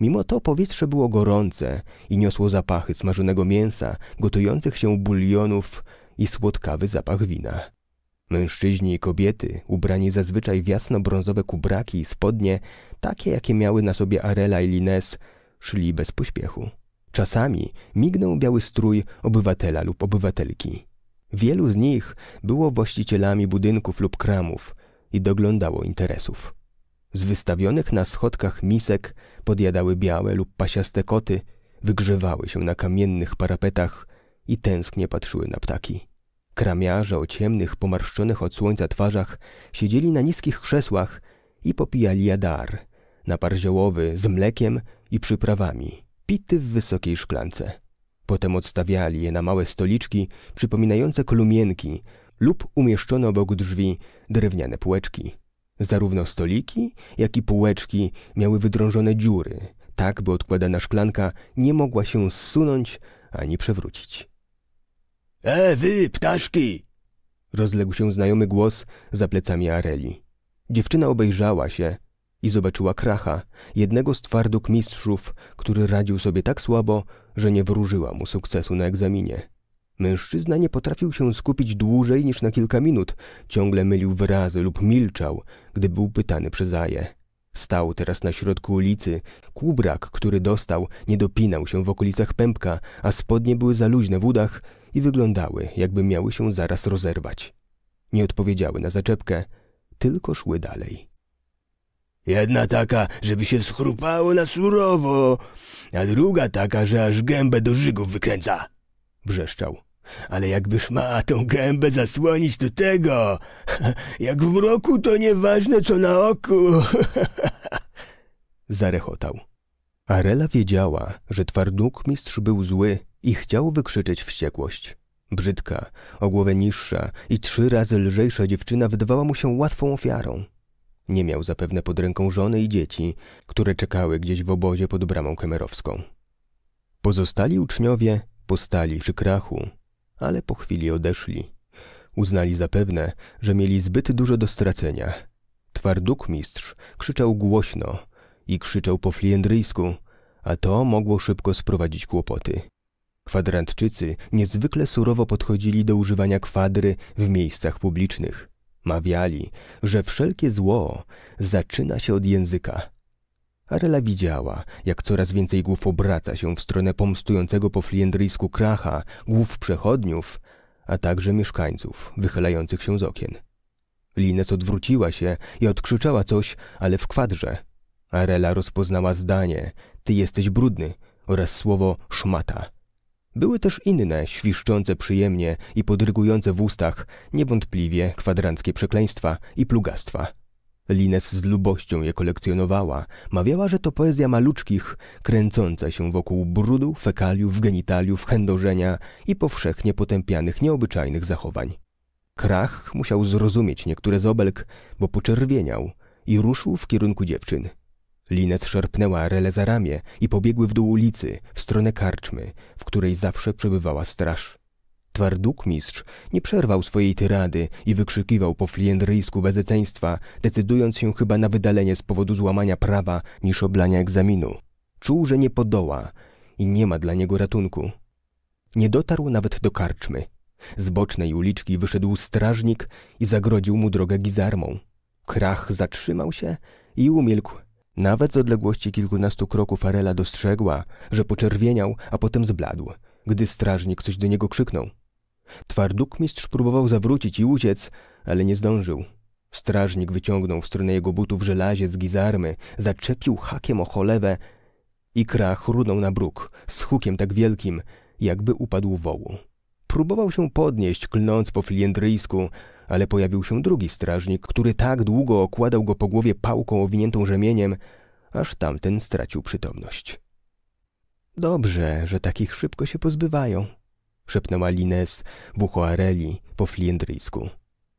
Mimo to powietrze było gorące i niosło zapachy smażonego mięsa, gotujących się bulionów i słodkawy zapach wina. Mężczyźni i kobiety, ubrani zazwyczaj w jasno-brązowe kubraki i spodnie, takie jakie miały na sobie Arela i Lines, szli bez pośpiechu. Czasami mignął biały strój obywatela lub obywatelki. Wielu z nich było właścicielami budynków lub kramów i doglądało interesów. Z wystawionych na schodkach misek podjadały białe lub pasiaste koty, wygrzewały się na kamiennych parapetach i tęsknie patrzyły na ptaki. Kramiarze o ciemnych, pomarszczonych od słońca twarzach siedzieli na niskich krzesłach i popijali jadar, napar ziołowy z mlekiem i przyprawami, pity w wysokiej szklance. Potem odstawiali je na małe stoliczki przypominające kolumienki lub umieszczone obok drzwi drewniane półeczki. Zarówno stoliki, jak i półeczki miały wydrążone dziury, tak by odkładana szklanka nie mogła się zsunąć ani przewrócić. E, wy, ptaszki! Rozległ się znajomy głos za plecami Areli. Dziewczyna obejrzała się i zobaczyła kracha, jednego z twarduk mistrzów, który radził sobie tak słabo, że nie wróżyła mu sukcesu na egzaminie. Mężczyzna nie potrafił się skupić dłużej niż na kilka minut, ciągle mylił wyrazy lub milczał, gdy był pytany przez Aję. Stał teraz na środku ulicy. Kubrak, który dostał, nie dopinał się w okolicach pępka, a spodnie były za luźne w udach, i wyglądały, jakby miały się zaraz rozerwać. Nie odpowiedziały na zaczepkę, tylko szły dalej. Jedna taka, żeby się schrupało na surowo, a druga taka, że aż gębę do żygów wykręca, wrzeszczał. Ale jakbyż ma tą gębę zasłonić do tego, jak w mroku to nieważne co na oku, zarechotał. Arela wiedziała, że twarduk mistrz był zły i chciał wykrzyczeć wściekłość. Brzydka, o głowę niższa i trzy razy lżejsza dziewczyna wydawała mu się łatwą ofiarą. Nie miał zapewne pod ręką żony i dzieci, które czekały gdzieś w obozie pod bramą kemerowską. Pozostali uczniowie postali przy krachu, ale po chwili odeszli. Uznali zapewne, że mieli zbyt dużo do stracenia. mistrz krzyczał głośno i krzyczał po fliendryjsku, a to mogło szybko sprowadzić kłopoty. Kwadrantczycy niezwykle surowo podchodzili do używania kwadry w miejscach publicznych. Mawiali, że wszelkie zło zaczyna się od języka. Arela widziała, jak coraz więcej głów obraca się w stronę pomstującego po fliendryjsku kracha, głów przechodniów, a także mieszkańców wychylających się z okien. Lines odwróciła się i odkrzyczała coś, ale w kwadrze. Arela rozpoznała zdanie – ty jesteś brudny oraz słowo szmata – były też inne, świszczące przyjemnie i podrygujące w ustach, niewątpliwie kwadranckie przekleństwa i plugastwa. Lines z lubością je kolekcjonowała. Mawiała, że to poezja maluczkich, kręcąca się wokół brudu, fekaliów, genitaliów, chędożenia i powszechnie potępianych nieobyczajnych zachowań. Krach musiał zrozumieć niektóre z obelg, bo poczerwieniał i ruszył w kierunku dziewczyn – Linet szarpnęła Rele za ramię i pobiegły w dół ulicy, w stronę karczmy, w której zawsze przebywała straż. Twardukmistrz nie przerwał swojej tyrady i wykrzykiwał po fliendryjsku bezeceństwa, decydując się chyba na wydalenie z powodu złamania prawa niż oblania egzaminu. Czuł, że nie podoła i nie ma dla niego ratunku. Nie dotarł nawet do karczmy. Z bocznej uliczki wyszedł strażnik i zagrodził mu drogę gizarmą. Krach zatrzymał się i umilkł, nawet z odległości kilkunastu kroków Arela dostrzegła, że poczerwieniał, a potem zbladł, gdy strażnik coś do niego krzyknął. Twardukmistrz próbował zawrócić i uciec, ale nie zdążył. Strażnik wyciągnął w stronę jego butów żelaziec gizarmy, zaczepił hakiem o cholewę i krach runął na bruk, z hukiem tak wielkim, jakby upadł wołu. Próbował się podnieść, klnąc po filiendryjsku, ale pojawił się drugi strażnik, który tak długo okładał go po głowie pałką owiniętą rzemieniem, aż tamten stracił przytomność. Dobrze, że takich szybko się pozbywają, szepnęła Lines w ucho Areli po fliendryjsku.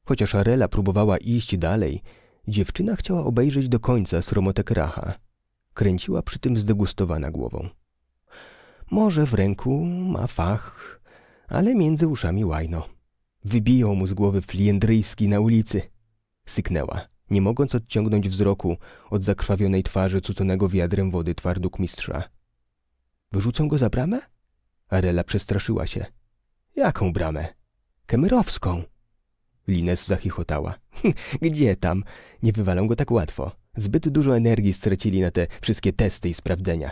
Chociaż Arela próbowała iść dalej, dziewczyna chciała obejrzeć do końca sromotek Racha. Kręciła przy tym zdegustowana głową. Może w ręku ma fach, ale między uszami łajno. Wybiją mu z głowy fliendryjski na ulicy. Syknęła, nie mogąc odciągnąć wzroku od zakrwawionej twarzy cuconego wiadrem wody twarduk mistrza. Wyrzucą go za bramę? Arela przestraszyła się. Jaką bramę? Kemerowską. Lines zachichotała. Hm, gdzie tam? Nie wywalą go tak łatwo. Zbyt dużo energii stracili na te wszystkie testy i sprawdzenia.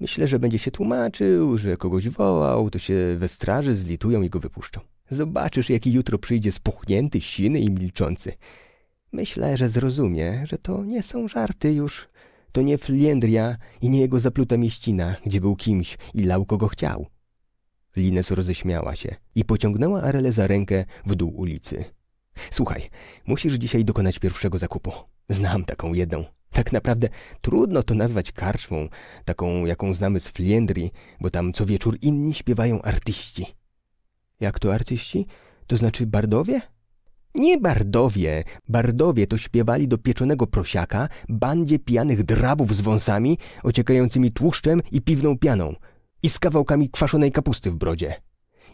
Myślę, że będzie się tłumaczył, że kogoś wołał, to się we straży zlitują i go wypuszczą. Zobaczysz, jaki jutro przyjdzie spuchnięty, siny i milczący. Myślę, że zrozumie, że to nie są żarty już. To nie Fliendria i nie jego zapluta mieścina, gdzie był kimś i lał kogo chciał. Lines roześmiała się i pociągnęła Arele za rękę w dół ulicy. Słuchaj, musisz dzisiaj dokonać pierwszego zakupu. Znam taką jedną. Tak naprawdę trudno to nazwać karczmą, taką jaką znamy z Fliendrii, bo tam co wieczór inni śpiewają artyści. Jak to artyści? To znaczy bardowie? Nie bardowie. Bardowie to śpiewali do pieczonego prosiaka, bandzie pijanych drabów z wąsami, ociekającymi tłuszczem i piwną pianą. I z kawałkami kwaszonej kapusty w brodzie.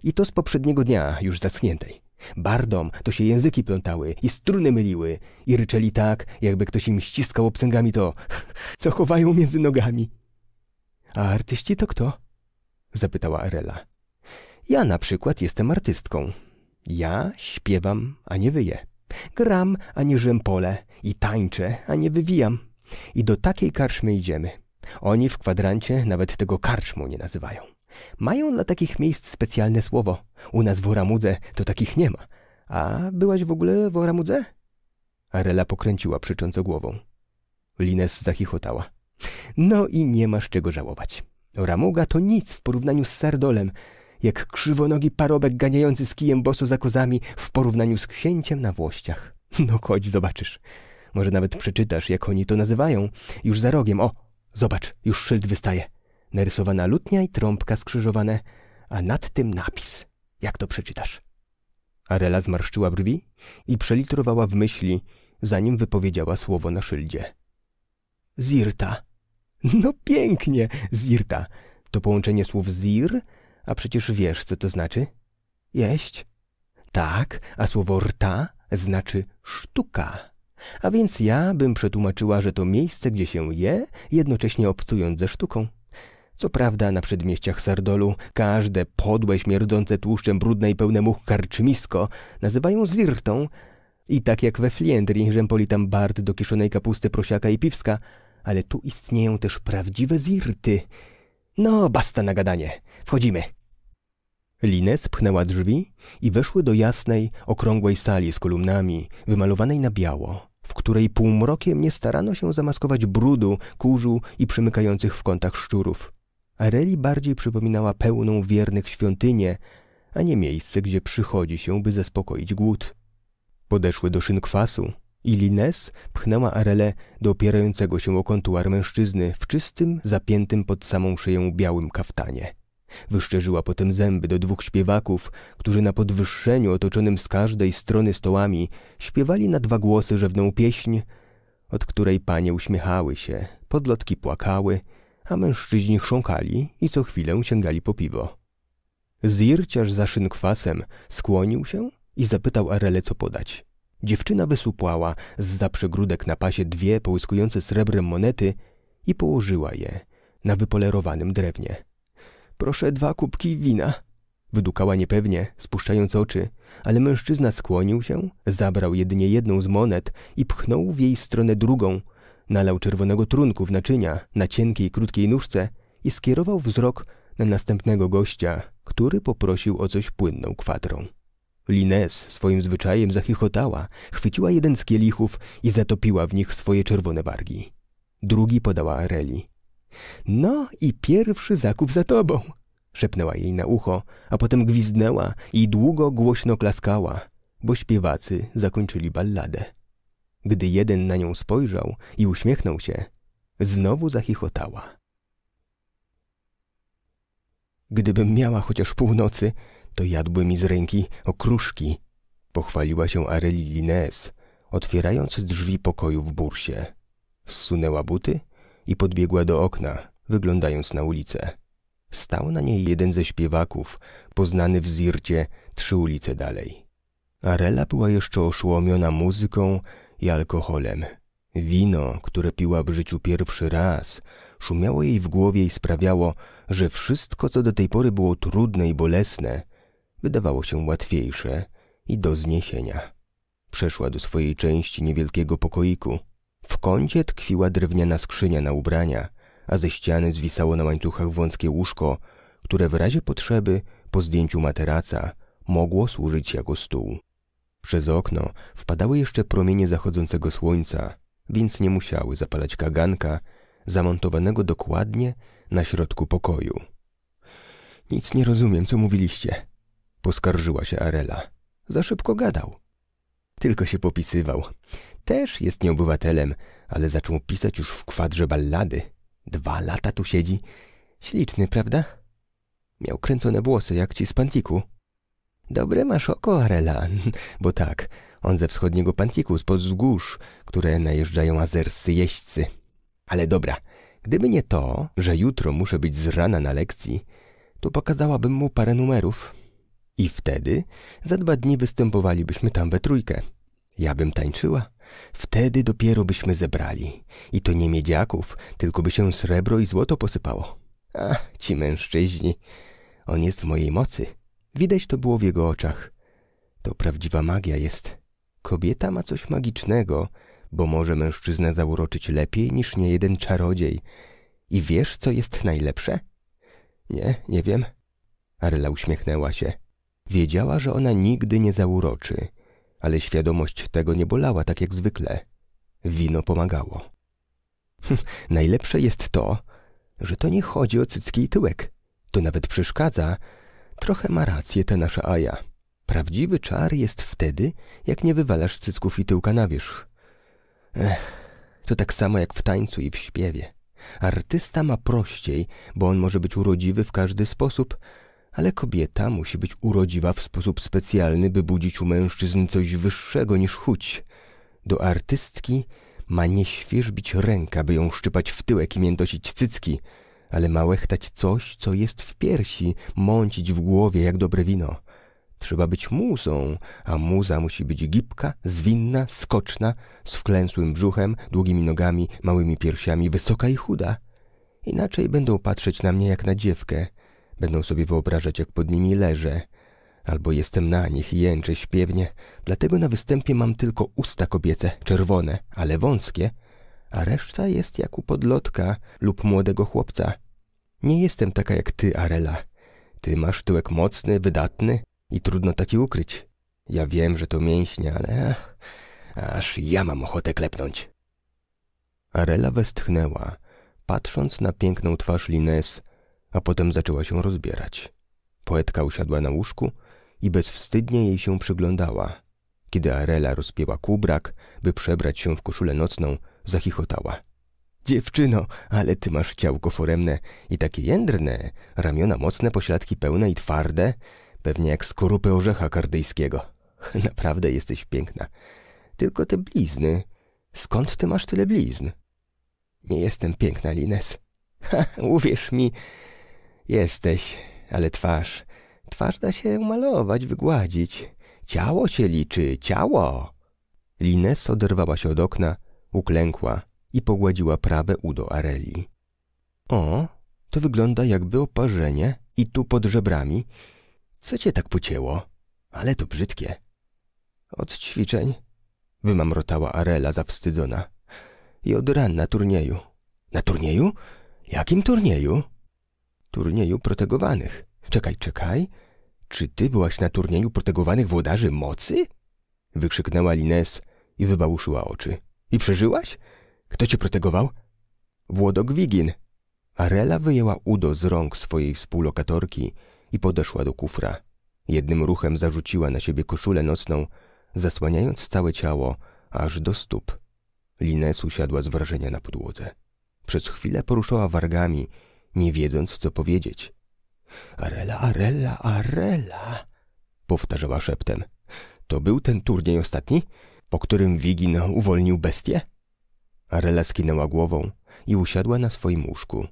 I to z poprzedniego dnia, już zaschniętej. Bardom to się języki plątały i struny myliły i ryczeli tak, jakby ktoś im ściskał obcęgami to, co chowają między nogami. A artyści to kto? Zapytała Erela. Ja na przykład jestem artystką. Ja śpiewam, a nie wyję. Gram, a nie pole I tańczę, a nie wywijam. I do takiej karczmy idziemy. Oni w kwadrancie nawet tego karczmu nie nazywają. Mają dla takich miejsc specjalne słowo. U nas w Oramudze to takich nie ma. A byłaś w ogóle w Oramudze? Arela pokręciła przycząco głową. Lines zachichotała. No i nie masz czego żałować. Ramuga to nic w porównaniu z Sardolem jak krzywonogi parobek ganiający z kijem boso za kozami w porównaniu z księciem na włościach. No chodź, zobaczysz. Może nawet przeczytasz, jak oni to nazywają. Już za rogiem, o, zobacz, już szyld wystaje. Narysowana lutnia i trąbka skrzyżowane, a nad tym napis. Jak to przeczytasz? Arela zmarszczyła brwi i przelitrowała w myśli, zanim wypowiedziała słowo na szyldzie. Zirta. No pięknie, Zirta. To połączenie słów zir a przecież wiesz, co to znaczy? Jeść? Tak, a słowo rta znaczy sztuka. A więc ja bym przetłumaczyła, że to miejsce, gdzie się je, jednocześnie obcując ze sztuką. Co prawda na przedmieściach Sardolu każde podłe, śmierdzące tłuszczem brudne i pełne much karczymisko nazywają zwirtą i tak jak we Fliendri rzępoli tam bart do kiszonej kapusty prosiaka i piwska, ale tu istnieją też prawdziwe zirty. No, basta na gadanie. Wchodzimy. Lines pchnęła drzwi i weszły do jasnej, okrągłej sali z kolumnami, wymalowanej na biało, w której półmrokiem nie starano się zamaskować brudu, kurzu i przymykających w kątach szczurów. Areli bardziej przypominała pełną wiernych świątynię, a nie miejsce, gdzie przychodzi się, by zaspokoić głód. Podeszły do szyn kwasu i Lines pchnęła Arele do opierającego się o kontuar mężczyzny w czystym, zapiętym pod samą szyją białym kaftanie. Wyszczerzyła potem zęby do dwóch śpiewaków, którzy na podwyższeniu otoczonym z każdej strony stołami śpiewali na dwa głosy rzewną pieśń, od której panie uśmiechały się, podlotki płakały, a mężczyźni chrząkali i co chwilę sięgali po piwo. Zirciarz za szynkwasem skłonił się i zapytał Arele, co podać. Dziewczyna wysupłała z za przegródek na pasie dwie połyskujące srebrem monety i położyła je na wypolerowanym drewnie. Proszę dwa kubki wina. Wydukała niepewnie, spuszczając oczy, ale mężczyzna skłonił się, zabrał jedynie jedną z monet i pchnął w jej stronę drugą. Nalał czerwonego trunku w naczynia na cienkiej, krótkiej nóżce i skierował wzrok na następnego gościa, który poprosił o coś płynną kwatrą. Lines swoim zwyczajem zachichotała, chwyciła jeden z kielichów i zatopiła w nich swoje czerwone wargi. Drugi podała Areli. No i pierwszy zakup za tobą, szepnęła jej na ucho, a potem gwizdnęła i długo głośno klaskała, bo śpiewacy zakończyli balladę. Gdy jeden na nią spojrzał i uśmiechnął się, znowu zachichotała. Gdybym miała chociaż północy, to jadłby mi z ręki okruszki, pochwaliła się Areli Lines, otwierając drzwi pokoju w bursie. Zsunęła buty i podbiegła do okna, wyglądając na ulicę. Stał na niej jeden ze śpiewaków, poznany w Zircie trzy ulice dalej. Arela była jeszcze oszołomiona muzyką i alkoholem. Wino, które piła w życiu pierwszy raz, szumiało jej w głowie i sprawiało, że wszystko, co do tej pory było trudne i bolesne, wydawało się łatwiejsze i do zniesienia. Przeszła do swojej części niewielkiego pokoiku – w kącie tkwiła drewniana skrzynia na ubrania, a ze ściany zwisało na łańcuchach wąskie łóżko, które w razie potrzeby, po zdjęciu materaca, mogło służyć jako stół. Przez okno wpadały jeszcze promienie zachodzącego słońca, więc nie musiały zapalać kaganka, zamontowanego dokładnie na środku pokoju. Nic nie rozumiem, co mówiliście, poskarżyła się Arela. Za szybko gadał. Tylko się popisywał. Też jest nieobywatelem, ale zaczął pisać już w kwadrze ballady. Dwa lata tu siedzi. Śliczny, prawda? Miał kręcone włosy jak ci z pantiku. Dobre masz oko, Arela, bo tak, on ze wschodniego pantiku, spod wzgórz, które najeżdżają azerscy jeźdźcy. Ale dobra, gdyby nie to, że jutro muszę być z rana na lekcji, to pokazałabym mu parę numerów. I wtedy za dwa dni występowalibyśmy tam we trójkę. Ja bym tańczyła, Wtedy dopiero byśmy zebrali. I to nie miedziaków, tylko by się srebro i złoto posypało. A, ci mężczyźni. On jest w mojej mocy. Widać to było w jego oczach. To prawdziwa magia jest. Kobieta ma coś magicznego, bo może mężczyznę zauroczyć lepiej niż niejeden czarodziej. I wiesz, co jest najlepsze? Nie, nie wiem. Arla uśmiechnęła się. Wiedziała, że ona nigdy nie zauroczy – ale świadomość tego nie bolała tak jak zwykle. Wino pomagało. Hm, najlepsze jest to, że to nie chodzi o cycki i tyłek. To nawet przeszkadza. Trochę ma rację ta nasza Aja. Prawdziwy czar jest wtedy, jak nie wywalasz cycków i tyłka na wierzch. Ech, to tak samo jak w tańcu i w śpiewie. Artysta ma prościej, bo on może być urodziwy w każdy sposób – ale kobieta musi być urodziwa w sposób specjalny, by budzić u mężczyzn coś wyższego niż chuć. Do artystki ma nie świeżbić ręka, by ją szczypać w tyłek i miętosić cycki, ale ma łechtać coś, co jest w piersi, mącić w głowie jak dobre wino. Trzeba być muzą, a muza musi być gibka, zwinna, skoczna, z wklęsłym brzuchem, długimi nogami, małymi piersiami, wysoka i chuda. Inaczej będą patrzeć na mnie jak na dziewkę – Będą sobie wyobrażać, jak pod nimi leżę. Albo jestem na nich i jęczę śpiewnie, dlatego na występie mam tylko usta kobiece, czerwone, ale wąskie, a reszta jest jak u podlotka lub młodego chłopca. Nie jestem taka jak ty, Arela. Ty masz tyłek mocny, wydatny i trudno taki ukryć. Ja wiem, że to mięśnie, ale aż ja mam ochotę klepnąć. Arela westchnęła, patrząc na piękną twarz Lines, a potem zaczęła się rozbierać. Poetka usiadła na łóżku i bezwstydnie jej się przyglądała. Kiedy Arela rozpięła kubrak, by przebrać się w koszulę nocną, zachichotała. Dziewczyno, ale ty masz ciałko foremne i takie jędrne, ramiona mocne, pośladki pełne i twarde, pewnie jak skorupy orzecha kardyjskiego. Naprawdę jesteś piękna. Tylko te blizny. Skąd ty masz tyle blizn? Nie jestem piękna, Lines. uwierz mi, Jesteś, ale twarz. Twarz da się umalować, wygładzić. Ciało się liczy, ciało! Lines oderwała się od okna, uklękła i pogładziła prawe udo Areli. O, to wygląda jakby oparzenie i tu pod żebrami. Co cię tak pocięło? Ale to brzydkie. Od ćwiczeń? Wymamrotała Arela zawstydzona. I od ran na turnieju. Na turnieju? Jakim turnieju? turnieju protegowanych. Czekaj, czekaj. Czy ty byłaś na turnieju protegowanych włodarzy mocy? Wykrzyknęła Lines i wybałuszyła oczy. I przeżyłaś? Kto cię protegował? Włodok Wigin. Arela wyjęła udo z rąk swojej współlokatorki i podeszła do kufra. Jednym ruchem zarzuciła na siebie koszulę nocną, zasłaniając całe ciało aż do stóp. Lines usiadła z wrażenia na podłodze. Przez chwilę poruszała wargami nie wiedząc, co powiedzieć. Arela, Arela, Arela, powtarzała szeptem. To był ten turniej ostatni, po którym Wigin uwolnił bestię? Arela skinęła głową i usiadła na swoim łóżku.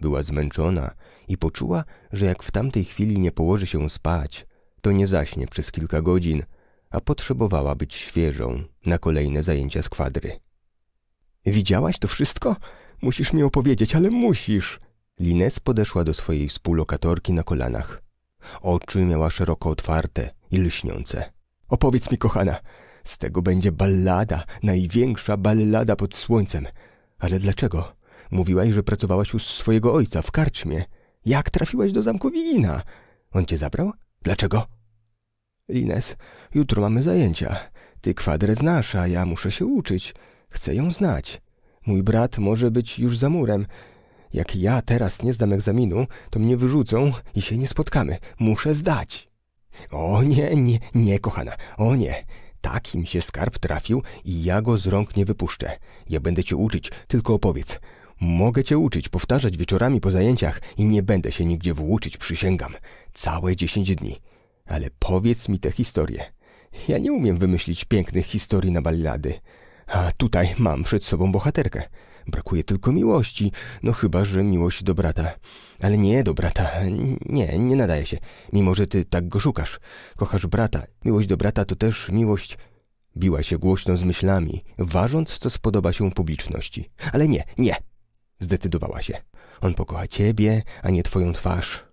Była zmęczona i poczuła, że jak w tamtej chwili nie położy się spać, to nie zaśnie przez kilka godzin, a potrzebowała być świeżą na kolejne zajęcia z kwadry. Widziałaś to wszystko? Musisz mi opowiedzieć, ale musisz! Lines podeszła do swojej współlokatorki na kolanach. Oczy miała szeroko otwarte i lśniące. Opowiedz mi, kochana, z tego będzie ballada, największa ballada pod słońcem. Ale dlaczego? Mówiłaś, że pracowałaś u swojego ojca w karczmie. Jak trafiłaś do zamku Wigina? On cię zabrał? Dlaczego? Lines, jutro mamy zajęcia. Ty kwadrę znasz, a ja muszę się uczyć. Chcę ją znać. Mój brat może być już za murem. Jak ja teraz nie zdam egzaminu, to mnie wyrzucą i się nie spotkamy. Muszę zdać. O nie, nie, nie, kochana, o nie. Takim się skarb trafił i ja go z rąk nie wypuszczę. Ja będę cię uczyć, tylko opowiedz. Mogę cię uczyć, powtarzać wieczorami po zajęciach i nie będę się nigdzie włóczyć, przysięgam. Całe dziesięć dni. Ale powiedz mi tę historię. Ja nie umiem wymyślić pięknych historii na ballady. A tutaj mam przed sobą bohaterkę. Brakuje tylko miłości, no chyba, że miłość do brata. Ale nie do brata, nie, nie nadaje się, mimo że ty tak go szukasz. Kochasz brata, miłość do brata to też miłość... Biła się głośno z myślami, ważąc, co spodoba się publiczności. Ale nie, nie! Zdecydowała się. On pokocha ciebie, a nie twoją twarz.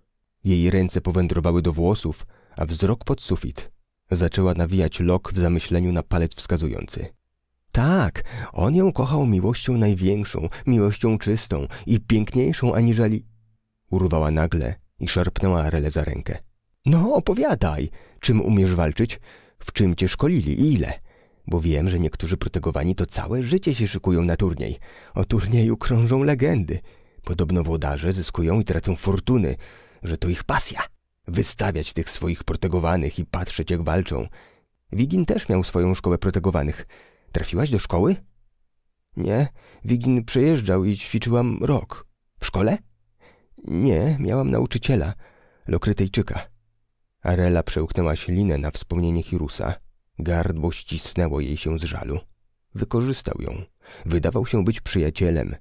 Jej ręce powędrowały do włosów, a wzrok pod sufit. Zaczęła nawijać lok w zamyśleniu na palec wskazujący. Tak, on ją kochał miłością największą, miłością czystą i piękniejszą aniżeli... Urwała nagle i szarpnęła Arele za rękę. No, opowiadaj, czym umiesz walczyć, w czym cię szkolili i ile? Bo wiem, że niektórzy protegowani to całe życie się szykują na turniej. O turnieju krążą legendy. Podobno wodarze zyskują i tracą fortuny, że to ich pasja. Wystawiać tych swoich protegowanych i patrzeć jak walczą. Wigin też miał swoją szkołę protegowanych – Trafiłaś do szkoły? Nie, Wigin przejeżdżał i ćwiczyłam rok. W szkole? Nie, miałam nauczyciela, lokrytyjczyka. Arela przełknęła ślinę na wspomnienie Hirusa. Gardło ścisnęło jej się z żalu. Wykorzystał ją. Wydawał się być przyjacielem,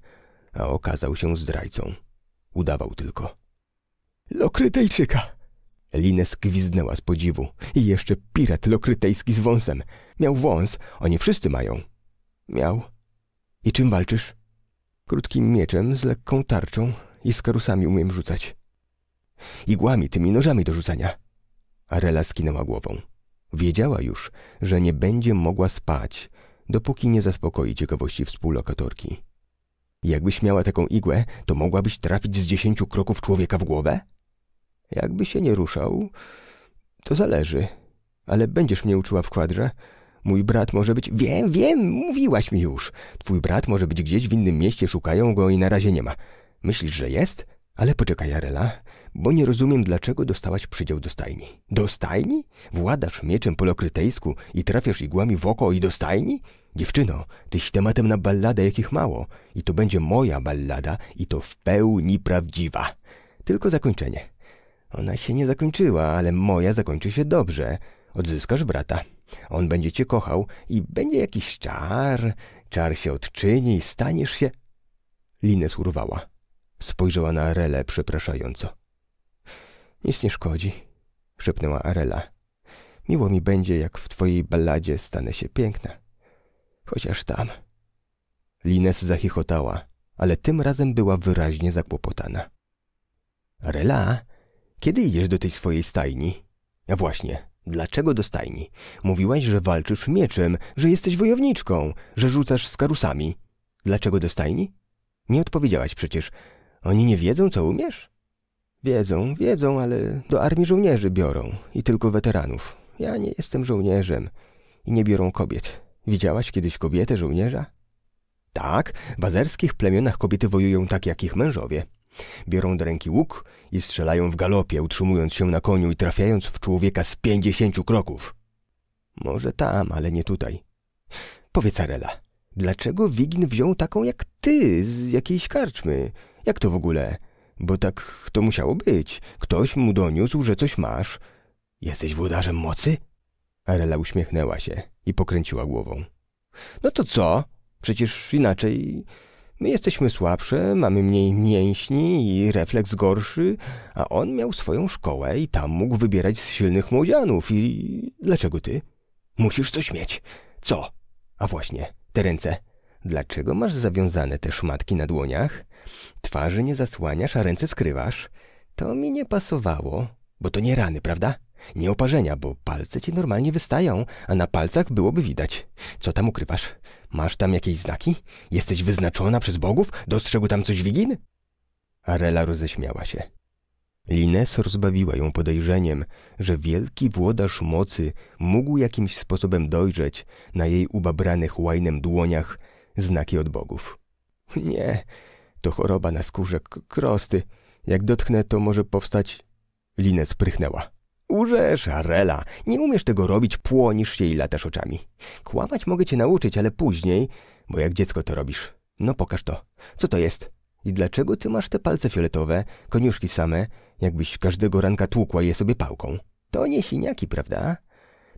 a okazał się zdrajcą. Udawał tylko. Lokrytejczyka! Lines gwizdnęła z podziwu. I jeszcze pirat lokrytejski z wąsem. Miał wąs, oni wszyscy mają. Miał. I czym walczysz? Krótkim mieczem, z lekką tarczą i z karusami umiem rzucać. Igłami, tymi nożami do rzucania. Arela skinęła głową. Wiedziała już, że nie będzie mogła spać, dopóki nie zaspokoi ciekawości współlokatorki. Jakbyś miała taką igłę, to mogłabyś trafić z dziesięciu kroków człowieka w głowę? Jakby się nie ruszał, to zależy. Ale będziesz mnie uczyła w kwadrze. Mój brat może być... Wiem, wiem, mówiłaś mi już. Twój brat może być gdzieś w innym mieście, szukają go i na razie nie ma. Myślisz, że jest? Ale poczekaj, Arela, bo nie rozumiem, dlaczego dostałaś przydział do stajni. Do stajni? Władasz mieczem polokrytejsku i trafiasz igłami w oko i do stajni? Dziewczyno, tyś tematem na balladę jakich mało. I to będzie moja ballada i to w pełni prawdziwa. Tylko zakończenie. Ona się nie zakończyła, ale moja zakończy się dobrze. Odzyskasz brata. On będzie cię kochał i będzie jakiś czar. Czar się odczyni i staniesz się... Lines urwała. Spojrzała na Arelę przepraszająco. Nic nie szkodzi, szepnęła Arela. Miło mi będzie, jak w twojej balladzie stanę się piękna. Chociaż tam... Lines zachichotała, ale tym razem była wyraźnie zakłopotana. Arela kiedy idziesz do tej swojej stajni? A właśnie, dlaczego do stajni? Mówiłaś, że walczysz mieczem, że jesteś wojowniczką, że rzucasz skarusami. Dlaczego do stajni? Nie odpowiedziałaś przecież. Oni nie wiedzą, co umiesz? Wiedzą, wiedzą, ale do armii żołnierzy biorą i tylko weteranów. Ja nie jestem żołnierzem i nie biorą kobiet. Widziałaś kiedyś kobietę żołnierza? Tak, w azerskich plemionach kobiety wojują tak jak ich mężowie. Biorą do ręki łuk i strzelają w galopie, utrzymując się na koniu i trafiając w człowieka z pięćdziesięciu kroków. Może tam, ale nie tutaj. Powiedz Arela, dlaczego Wigin wziął taką jak ty z jakiejś karczmy? Jak to w ogóle? Bo tak to musiało być. Ktoś mu doniósł, że coś masz. Jesteś włodarzem mocy? Arela uśmiechnęła się i pokręciła głową. No to co? Przecież inaczej My jesteśmy słabsze, mamy mniej mięśni i refleks gorszy, a on miał swoją szkołę i tam mógł wybierać z silnych młodzianów i... Dlaczego ty? Musisz coś mieć. Co? A właśnie, te ręce. Dlaczego masz zawiązane te szmatki na dłoniach? Twarzy nie zasłaniasz, a ręce skrywasz. To mi nie pasowało, bo to nie rany, prawda? Nie oparzenia, bo palce ci normalnie wystają, a na palcach byłoby widać. Co tam ukrywasz? Masz tam jakieś znaki? Jesteś wyznaczona przez bogów? Dostrzegł tam coś Wigin? Arela roześmiała się. Lines rozbawiła ją podejrzeniem, że wielki włodarz mocy mógł jakimś sposobem dojrzeć na jej ubabranych łajnem dłoniach znaki od bogów. Nie, to choroba na skórze, krosty. Jak dotknę, to może powstać... Lines prychnęła. Urzesz, Arela. Nie umiesz tego robić, płonisz się i latasz oczami. Kłamać mogę cię nauczyć, ale później, bo jak dziecko to robisz. No pokaż to. Co to jest? I dlaczego ty masz te palce fioletowe, koniuszki same, jakbyś każdego ranka tłukła je sobie pałką? To nie siniaki, prawda?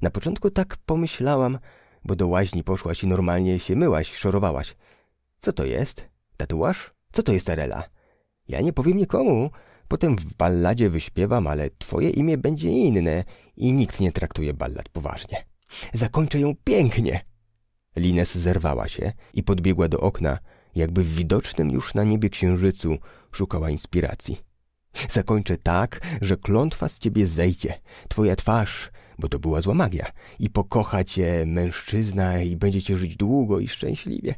Na początku tak pomyślałam, bo do łaźni poszłaś i normalnie się myłaś, szorowałaś. Co to jest? Tatuaż? Co to jest Arela? Ja nie powiem nikomu, Potem w balladzie wyśpiewam, ale twoje imię będzie inne i nikt nie traktuje ballad poważnie. Zakończę ją pięknie. Lines zerwała się i podbiegła do okna, jakby w widocznym już na niebie księżycu szukała inspiracji. Zakończę tak, że klątwa z ciebie zejdzie, twoja twarz, bo to była zła magia, i pokocha cię mężczyzna i będziecie żyć długo i szczęśliwie.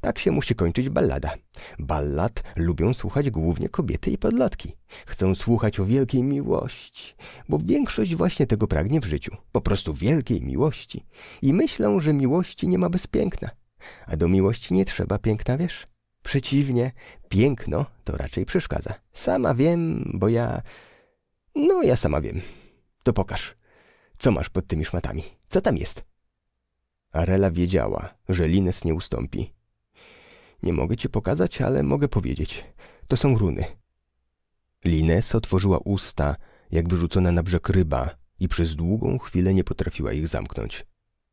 Tak się musi kończyć ballada. Ballad lubią słuchać głównie kobiety i podlotki. Chcą słuchać o wielkiej miłości, bo większość właśnie tego pragnie w życiu. Po prostu wielkiej miłości. I myślą, że miłości nie ma bez piękna. A do miłości nie trzeba piękna, wiesz? Przeciwnie, piękno to raczej przeszkadza. Sama wiem, bo ja... No, ja sama wiem. To pokaż. Co masz pod tymi szmatami? Co tam jest? Arela wiedziała, że Lines nie ustąpi. Nie mogę ci pokazać, ale mogę powiedzieć. To są runy. Lines otworzyła usta, jak wyrzucona na brzeg ryba, i przez długą chwilę nie potrafiła ich zamknąć.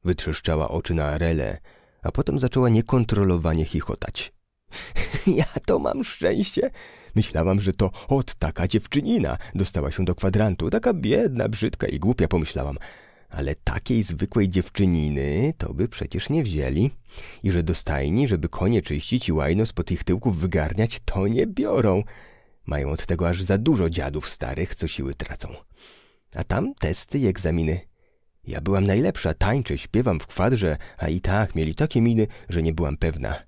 Wytrzeszczała oczy na Arele, a potem zaczęła niekontrolowanie chichotać. Ja to mam szczęście! Myślałam, że to od taka dziewczynina dostała się do kwadrantu. Taka biedna, brzydka i głupia, pomyślałam ale takiej zwykłej dziewczyniny to by przecież nie wzięli. I że dostajni, żeby konie czyścić i łajno spod ich tyłków wygarniać, to nie biorą. Mają od tego aż za dużo dziadów starych, co siły tracą. A tam testy i egzaminy. Ja byłam najlepsza, tańczę, śpiewam w kwadrze, a i tak mieli takie miny, że nie byłam pewna.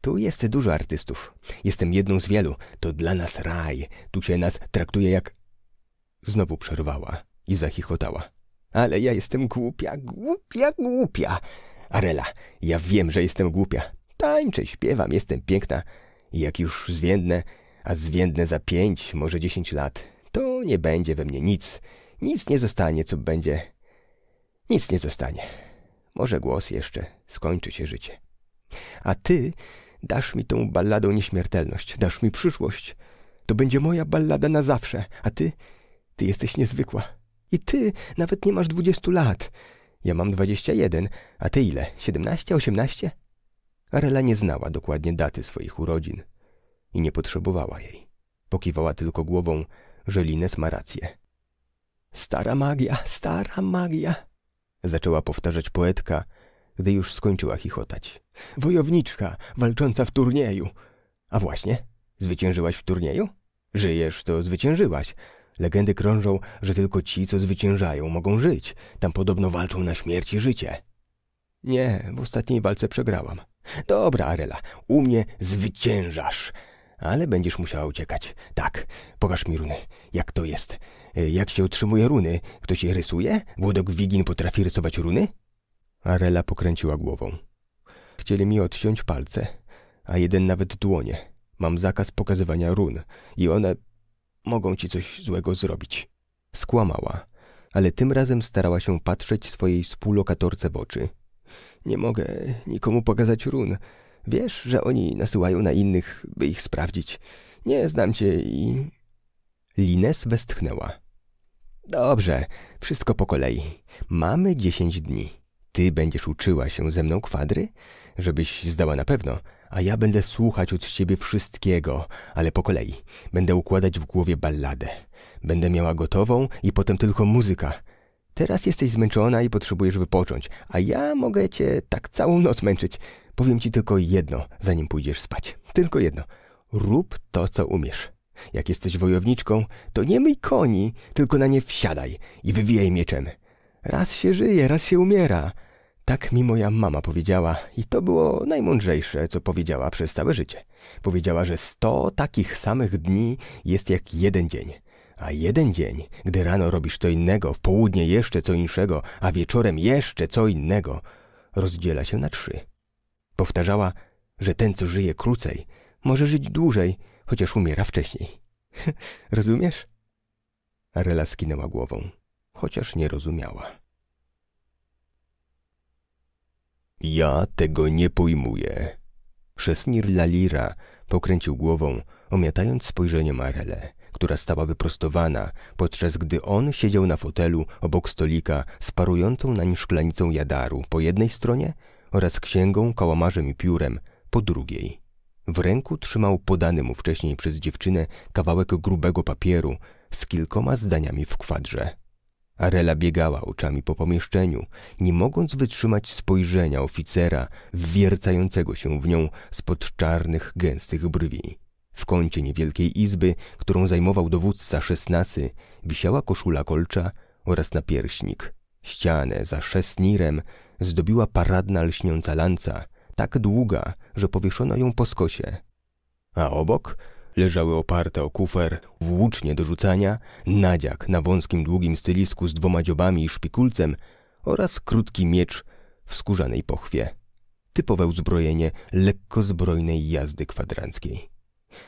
Tu jest dużo artystów. Jestem jedną z wielu. To dla nas raj. Tu się nas traktuje jak... Znowu przerwała i zachichotała. Ale ja jestem głupia, głupia, głupia. Arela, ja wiem, że jestem głupia. Tańczę, śpiewam, jestem piękna. I jak już zwiędnę, a zwiędnę za pięć, może dziesięć lat, to nie będzie we mnie nic. Nic nie zostanie, co będzie. Nic nie zostanie. Może głos jeszcze, skończy się życie. A ty dasz mi tą balladą nieśmiertelność, dasz mi przyszłość. To będzie moja ballada na zawsze, a ty, ty jesteś niezwykła. I ty nawet nie masz dwudziestu lat. Ja mam dwadzieścia jeden, a ty ile? Siedemnaście, osiemnaście? Arela nie znała dokładnie daty swoich urodzin i nie potrzebowała jej. Pokiwała tylko głową, że Lines ma rację. Stara magia, stara magia, zaczęła powtarzać poetka, gdy już skończyła chichotać. Wojowniczka, walcząca w turnieju. A właśnie, zwyciężyłaś w turnieju? Żyjesz, to zwyciężyłaś. Legendy krążą, że tylko ci, co zwyciężają, mogą żyć. Tam podobno walczą na śmierć i życie. Nie, w ostatniej walce przegrałam. Dobra, Arela, u mnie zwyciężasz. Ale będziesz musiała uciekać. Tak, pokaż mi runy. Jak to jest? E, jak się otrzymuje runy? Ktoś je rysuje? Włodok Wigin potrafi rysować runy? Arela pokręciła głową. Chcieli mi odciąć palce, a jeden nawet dłonie. Mam zakaz pokazywania run i one mogą ci coś złego zrobić. Skłamała, ale tym razem starała się patrzeć swojej współlokatorce w oczy. Nie mogę nikomu pokazać run. Wiesz, że oni nasyłają na innych, by ich sprawdzić. Nie znam cię i... Lines westchnęła. Dobrze, wszystko po kolei. Mamy dziesięć dni. Ty będziesz uczyła się ze mną kwadry? Żebyś zdała na pewno a ja będę słuchać od ciebie wszystkiego, ale po kolei. Będę układać w głowie balladę. Będę miała gotową i potem tylko muzyka. Teraz jesteś zmęczona i potrzebujesz wypocząć, a ja mogę cię tak całą noc męczyć. Powiem ci tylko jedno, zanim pójdziesz spać. Tylko jedno. Rób to, co umiesz. Jak jesteś wojowniczką, to nie myj koni, tylko na nie wsiadaj i wywijaj mieczem. Raz się żyje, raz się umiera. Tak mi moja mama powiedziała i to było najmądrzejsze, co powiedziała przez całe życie. Powiedziała, że sto takich samych dni jest jak jeden dzień. A jeden dzień, gdy rano robisz co innego, w południe jeszcze co innego, a wieczorem jeszcze co innego, rozdziela się na trzy. Powtarzała, że ten, co żyje krócej, może żyć dłużej, chociaż umiera wcześniej. Rozumiesz? Arela skinęła głową, chociaż nie rozumiała. Ja tego nie pojmuję. Szesnir Lalira pokręcił głową, omiatając spojrzenie Marele, która stała wyprostowana, podczas gdy on siedział na fotelu obok stolika z parującą nań szklanicą jadaru po jednej stronie oraz księgą, kałamarzem i piórem po drugiej. W ręku trzymał podany mu wcześniej przez dziewczynę kawałek grubego papieru z kilkoma zdaniami w kwadrze. Arela biegała oczami po pomieszczeniu, nie mogąc wytrzymać spojrzenia oficera wwiercającego się w nią spod czarnych, gęstych brwi. W kącie niewielkiej izby, którą zajmował dowódca szesnasy, wisiała koszula kolcza oraz napierśnik. Ścianę za szesnirem zdobiła paradna lśniąca lanca, tak długa, że powieszono ją po skosie. A obok leżały oparte o kufer, włócznie do rzucania, nadziak na wąskim długim stylisku z dwoma dziobami i szpikulcem oraz krótki miecz w skórzanej pochwie. Typowe uzbrojenie lekkozbrojnej jazdy kwadranckiej.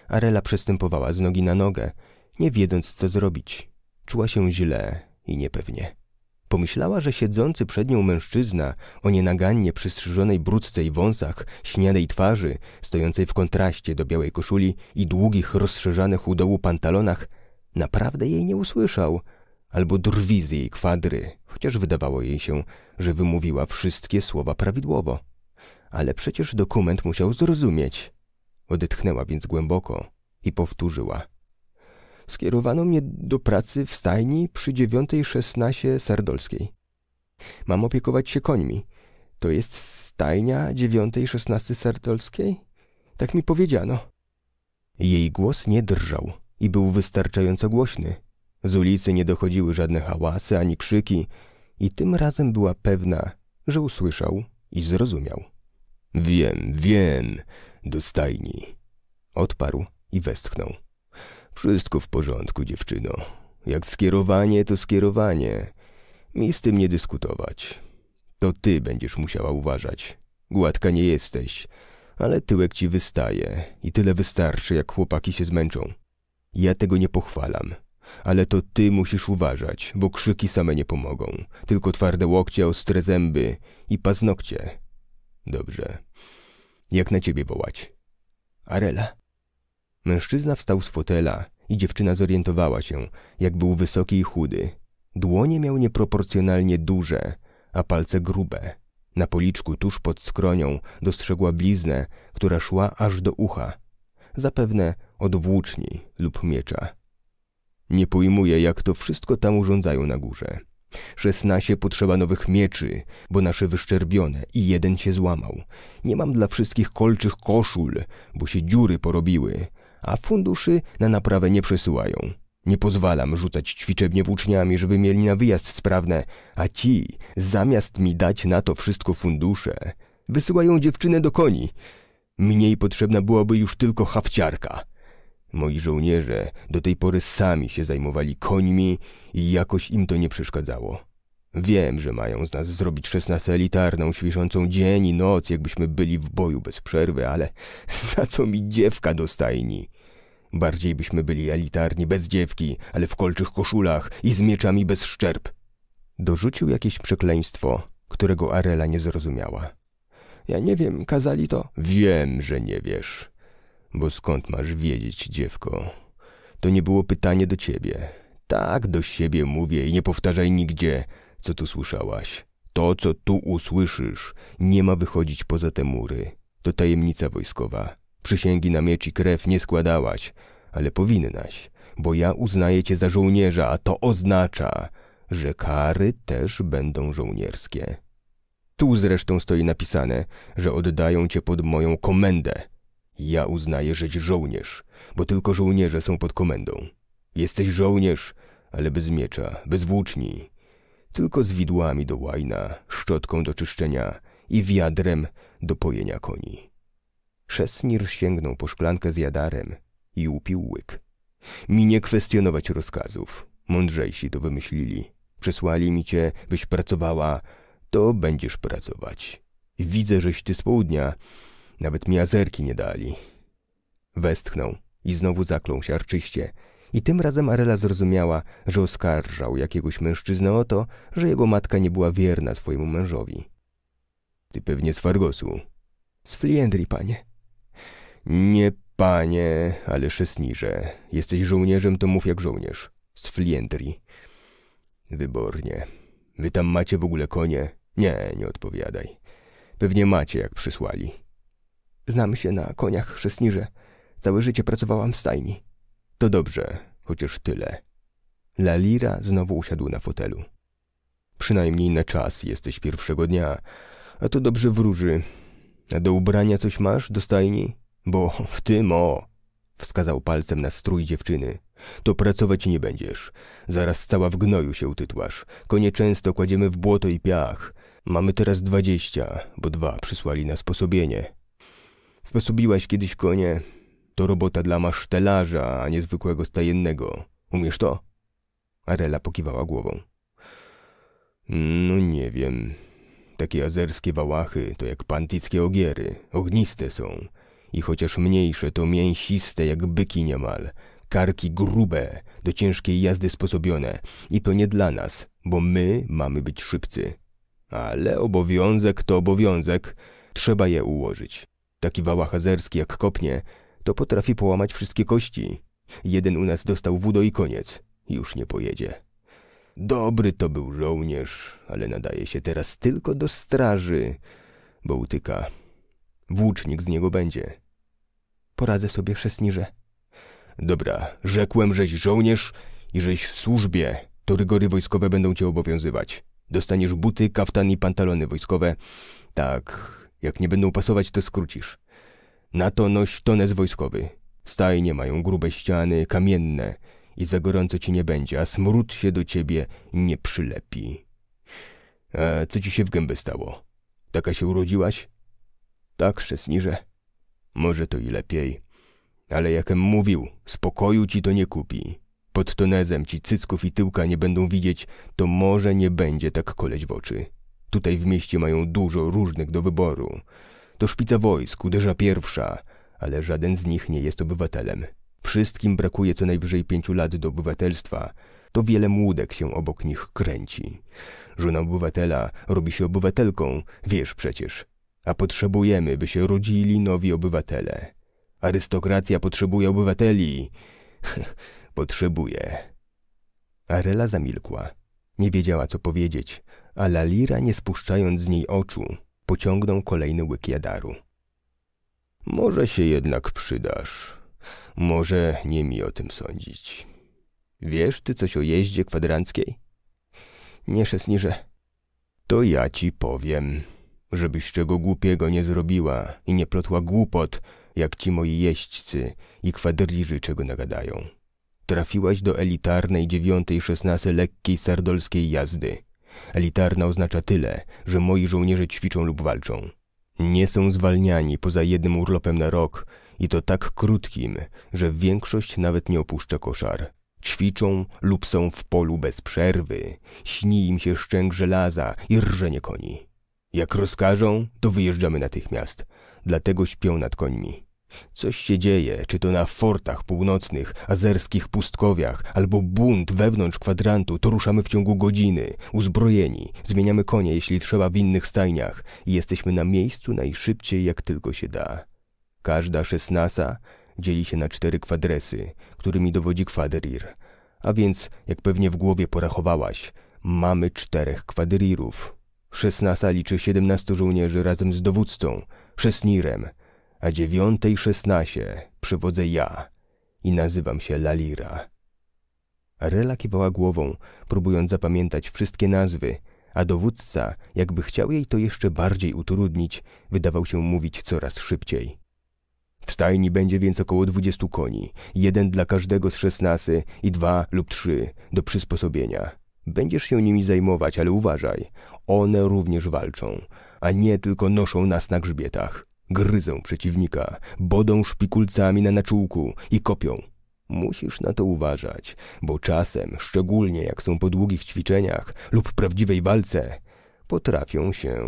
Arela przestępowała z nogi na nogę, nie wiedząc co zrobić. Czuła się źle i niepewnie. Pomyślała, że siedzący przed nią mężczyzna o nienagannie przystrzyżonej bródce i wąsach, śniadej twarzy, stojącej w kontraście do białej koszuli i długich, rozszerzanych u dołu pantalonach, naprawdę jej nie usłyszał, albo drwi z jej kwadry, chociaż wydawało jej się, że wymówiła wszystkie słowa prawidłowo. Ale przecież dokument musiał zrozumieć. Odetchnęła więc głęboko i powtórzyła skierowano mnie do pracy w stajni przy dziewiątej szesnaście sardolskiej. Mam opiekować się końmi. To jest stajnia dziewiątej szesnasty sardolskiej? Tak mi powiedziano. Jej głos nie drżał i był wystarczająco głośny. Z ulicy nie dochodziły żadne hałasy ani krzyki i tym razem była pewna, że usłyszał i zrozumiał. Wiem, wiem, do stajni. Odparł i westchnął. Wszystko w porządku, dziewczyno. Jak skierowanie, to skierowanie. Mi z tym nie dyskutować. To ty będziesz musiała uważać. Gładka nie jesteś, ale tyłek ci wystaje i tyle wystarczy, jak chłopaki się zmęczą. Ja tego nie pochwalam, ale to ty musisz uważać, bo krzyki same nie pomogą. Tylko twarde łokcie, ostre zęby i paznokcie. Dobrze. Jak na ciebie wołać? Arela, Mężczyzna wstał z fotela i dziewczyna zorientowała się, jak był wysoki i chudy. Dłonie miał nieproporcjonalnie duże, a palce grube. Na policzku tuż pod skronią dostrzegła bliznę, która szła aż do ucha. Zapewne od włóczni lub miecza. Nie pojmuję, jak to wszystko tam urządzają na górze. Szesnaście potrzeba nowych mieczy, bo nasze wyszczerbione i jeden się złamał. Nie mam dla wszystkich kolczych koszul, bo się dziury porobiły, a funduszy na naprawę nie przesyłają. Nie pozwalam rzucać ćwiczebnie włóczniami, żeby mieli na wyjazd sprawne, a ci, zamiast mi dać na to wszystko fundusze, wysyłają dziewczynę do koni. Mniej potrzebna byłaby już tylko hawciarka. Moi żołnierze do tej pory sami się zajmowali końmi i jakoś im to nie przeszkadzało. Wiem, że mają z nas zrobić szesnastę elitarną, świszczącą dzień i noc, jakbyśmy byli w boju bez przerwy, ale na co mi dziewka do stajni? Bardziej byśmy byli elitarni bez dziewki, ale w kolczych koszulach i z mieczami bez szczerb. Dorzucił jakieś przekleństwo, którego Arela nie zrozumiała. Ja nie wiem, kazali to? Wiem, że nie wiesz. Bo skąd masz wiedzieć, dziewko? To nie było pytanie do ciebie. Tak do siebie mówię i nie powtarzaj nigdzie, co tu słyszałaś. To, co tu usłyszysz, nie ma wychodzić poza te mury. To tajemnica wojskowa. Przysięgi na miecz i krew nie składałaś, ale powinnaś, bo ja uznaję cię za żołnierza, a to oznacza, że kary też będą żołnierskie. Tu zresztą stoi napisane, że oddają cię pod moją komendę. Ja uznaję, żeś żołnierz, bo tylko żołnierze są pod komendą. Jesteś żołnierz, ale bez miecza, bez włóczni tylko z widłami do łajna, szczotką do czyszczenia i wiadrem do pojenia koni. Szesmir sięgnął po szklankę z jadarem i upił łyk. Mi nie kwestionować rozkazów. Mądrzejsi to wymyślili. Przesłali mi cię, byś pracowała. To będziesz pracować. Widzę, żeś ty z południa. Nawet mi azerki nie dali. Westchnął i znowu zaklął się arczyście. I tym razem Arela zrozumiała, że oskarżał jakiegoś mężczyznę o to, że jego matka nie była wierna swojemu mężowi. Ty pewnie z Fargosu. Z Fliendri, panie. Nie panie, ale szesniże. Jesteś żołnierzem, to mów jak żołnierz. Z Fliendri. Wybornie. Wy tam macie w ogóle konie? Nie, nie odpowiadaj. Pewnie macie, jak przysłali. Znam się na koniach szesniże. Całe życie pracowałam w stajni. To dobrze, chociaż tyle. Lalira znowu usiadł na fotelu. Przynajmniej na czas jesteś pierwszego dnia, a to dobrze wróży. A do ubrania coś masz dostajni? Bo w tym o! Wskazał palcem na strój dziewczyny. To pracować nie będziesz. Zaraz cała w gnoju się utytłasz. Konie często kładziemy w błoto i piach. Mamy teraz dwadzieścia, bo dwa przysłali na sposobienie. Sposobiłaś kiedyś konie, to robota dla masztelarza, a nie zwykłego stajennego. Umiesz to? Arela pokiwała głową. No nie wiem. Takie azerskie wałachy to jak pantyckie ogiery. Ogniste są. I chociaż mniejsze, to mięsiste jak byki niemal. Karki grube, do ciężkiej jazdy sposobione. I to nie dla nas, bo my mamy być szybcy. Ale obowiązek to obowiązek. Trzeba je ułożyć. Taki wałach azerski jak kopnie, to potrafi połamać wszystkie kości. Jeden u nas dostał wudo i koniec. Już nie pojedzie. Dobry to był żołnierz, ale nadaje się teraz tylko do straży, bo utyka. Włócznik z niego będzie. Poradzę sobie, szesnirze. Dobra, rzekłem, żeś żołnierz i żeś w służbie. To rygory wojskowe będą cię obowiązywać. Dostaniesz buty, kaftan i pantalony wojskowe. Tak, jak nie będą pasować, to skrócisz. Na to noś tonez wojskowy. Stajnie mają grube ściany, kamienne i za gorąco ci nie będzie, a smród się do ciebie nie przylepi. A co ci się w gębę stało? Taka się urodziłaś? Tak, szesniże. Może to i lepiej. Ale jakem mówił, spokoju ci to nie kupi. Pod tonezem ci cycków i tyłka nie będą widzieć, to może nie będzie tak koleć w oczy. Tutaj w mieście mają dużo różnych do wyboru. To szpica wojsk, uderza pierwsza, ale żaden z nich nie jest obywatelem. Wszystkim brakuje co najwyżej pięciu lat do obywatelstwa. To wiele młódek się obok nich kręci. Żona obywatela robi się obywatelką, wiesz przecież. A potrzebujemy, by się rodzili nowi obywatele. Arystokracja potrzebuje obywateli. potrzebuje. Arela zamilkła. Nie wiedziała, co powiedzieć, a Lalira, nie spuszczając z niej oczu, pociągnął kolejny łyk jadaru. Może się jednak przydasz. Może nie mi o tym sądzić. Wiesz ty coś o jeździe kwadranckiej? Nie, Szesnirze. To ja ci powiem, żebyś czego głupiego nie zrobiła i nie plotła głupot, jak ci moi jeźdźcy i kwadryży czego nagadają. Trafiłaś do elitarnej dziewiątej szesnasty lekkiej sardolskiej jazdy – Elitarna oznacza tyle, że moi żołnierze ćwiczą lub walczą. Nie są zwalniani poza jednym urlopem na rok i to tak krótkim, że większość nawet nie opuszcza koszar. Ćwiczą lub są w polu bez przerwy. Śni im się szczęk żelaza i rżenie koni. Jak rozkażą, to wyjeżdżamy natychmiast. Dlatego śpią nad końmi. Coś się dzieje, czy to na fortach północnych, azerskich pustkowiach, albo bunt wewnątrz kwadrantu, to ruszamy w ciągu godziny, uzbrojeni, zmieniamy konie, jeśli trzeba, w innych stajniach i jesteśmy na miejscu najszybciej, jak tylko się da. Każda szesnasa dzieli się na cztery kwadresy, którymi dowodzi kwaderir. A więc, jak pewnie w głowie porachowałaś, mamy czterech kwaderirów. Szesnasa liczy siedemnastu żołnierzy razem z dowódcą, szesnirem – a dziewiątej szesnaście przywodzę ja i nazywam się Lalira. Rela kiwała głową, próbując zapamiętać wszystkie nazwy, a dowódca, jakby chciał jej to jeszcze bardziej utrudnić, wydawał się mówić coraz szybciej. W stajni będzie więc około dwudziestu koni, jeden dla każdego z szesnasy i dwa lub trzy do przysposobienia. Będziesz się nimi zajmować, ale uważaj, one również walczą, a nie tylko noszą nas na grzbietach. Gryzą przeciwnika, bodą szpikulcami na naczółku i kopią. Musisz na to uważać, bo czasem, szczególnie jak są po długich ćwiczeniach lub w prawdziwej walce, potrafią się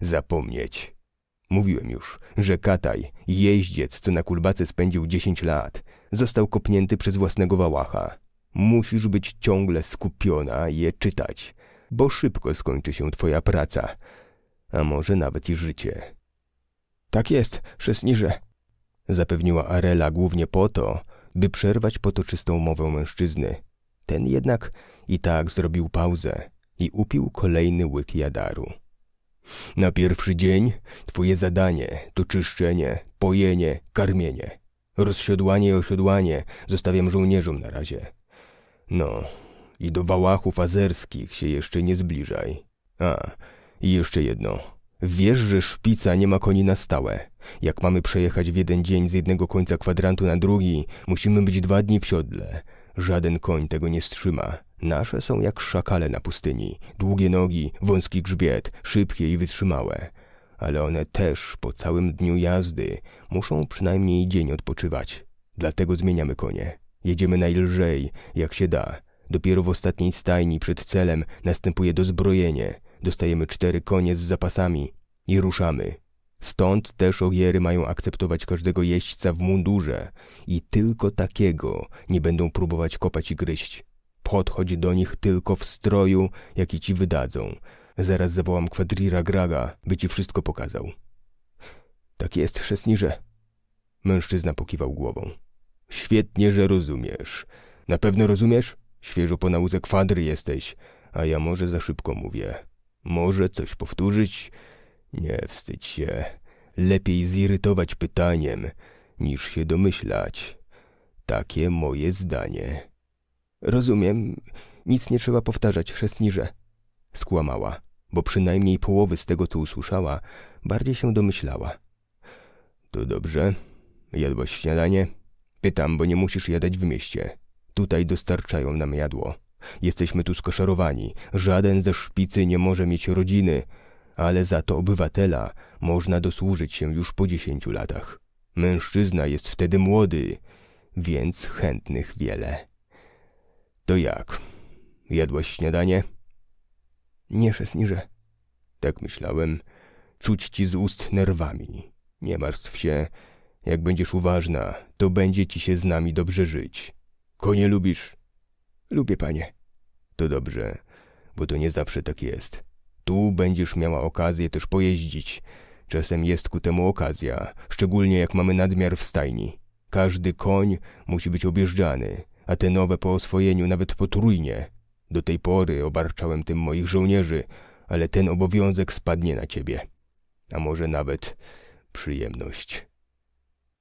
zapomnieć. Mówiłem już, że Kataj, jeździec, co na kulbace spędził 10 lat, został kopnięty przez własnego wałacha. Musisz być ciągle skupiona i je czytać, bo szybko skończy się twoja praca, a może nawet i życie. Tak jest, szesniże. zapewniła Arela głównie po to, by przerwać potoczystą mowę mężczyzny. Ten jednak i tak zrobił pauzę i upił kolejny łyk jadaru. Na pierwszy dzień twoje zadanie to czyszczenie, pojenie, karmienie. Rozsiodłanie i osiodłanie zostawiam żołnierzom na razie. No, i do wałachów azerskich się jeszcze nie zbliżaj. A, i jeszcze jedno. Wiesz, że szpica nie ma koni na stałe. Jak mamy przejechać w jeden dzień z jednego końca kwadrantu na drugi, musimy być dwa dni w siodle. Żaden koń tego nie strzyma. Nasze są jak szakale na pustyni. Długie nogi, wąski grzbiet, szybkie i wytrzymałe. Ale one też po całym dniu jazdy muszą przynajmniej dzień odpoczywać. Dlatego zmieniamy konie. Jedziemy najlżej, jak się da. Dopiero w ostatniej stajni przed celem następuje dozbrojenie – dostajemy cztery konie z zapasami i ruszamy. Stąd też ogiery mają akceptować każdego jeźdźca w mundurze i tylko takiego nie będą próbować kopać i gryźć. Podchodź do nich tylko w stroju, jaki ci wydadzą. Zaraz zawołam kwadrira Graga, by ci wszystko pokazał. Tak jest, szesniże. Mężczyzna pokiwał głową. Świetnie, że rozumiesz. Na pewno rozumiesz? Świeżo po nauce kwadry jesteś, a ja może za szybko mówię. Może coś powtórzyć? Nie wstydź się. Lepiej zirytować pytaniem, niż się domyślać. Takie moje zdanie. Rozumiem. Nic nie trzeba powtarzać, Szesniże. Skłamała, bo przynajmniej połowy z tego, co usłyszała, bardziej się domyślała. To dobrze. Jadłaś śniadanie? Pytam, bo nie musisz jadać w mieście. Tutaj dostarczają nam jadło. Jesteśmy tu skoszerowani. Żaden ze szpicy nie może mieć rodziny, ale za to obywatela można dosłużyć się już po dziesięciu latach. Mężczyzna jest wtedy młody, więc chętnych wiele. To jak? Jadłaś śniadanie? Nie, szesniże. Tak myślałem. Czuć ci z ust nerwami. Nie martw się. Jak będziesz uważna, to będzie ci się z nami dobrze żyć. Konie lubisz? Lubię panie. To dobrze, bo to nie zawsze tak jest. Tu będziesz miała okazję też pojeździć. Czasem jest ku temu okazja, szczególnie jak mamy nadmiar w stajni. Każdy koń musi być objeżdżany, a te nowe po oswojeniu nawet potrójnie. Do tej pory obarczałem tym moich żołnierzy, ale ten obowiązek spadnie na ciebie. A może nawet przyjemność.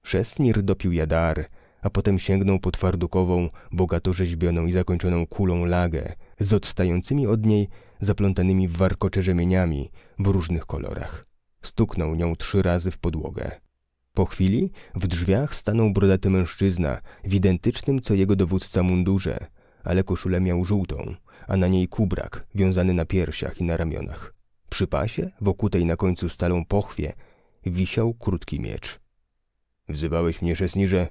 Szesnir dopił jadar, a potem sięgnął po twardukową, bogato rzeźbioną i zakończoną kulą lagę z odstającymi od niej, zaplątanymi w warkocze rzemieniami w różnych kolorach. Stuknął nią trzy razy w podłogę. Po chwili w drzwiach stanął brodaty mężczyzna w identycznym co jego dowódca mundurze, ale koszulę miał żółtą, a na niej kubrak wiązany na piersiach i na ramionach. Przy pasie, wokół tej na końcu stalą pochwie, wisiał krótki miecz. Wzywałeś mnie, Szesnirze,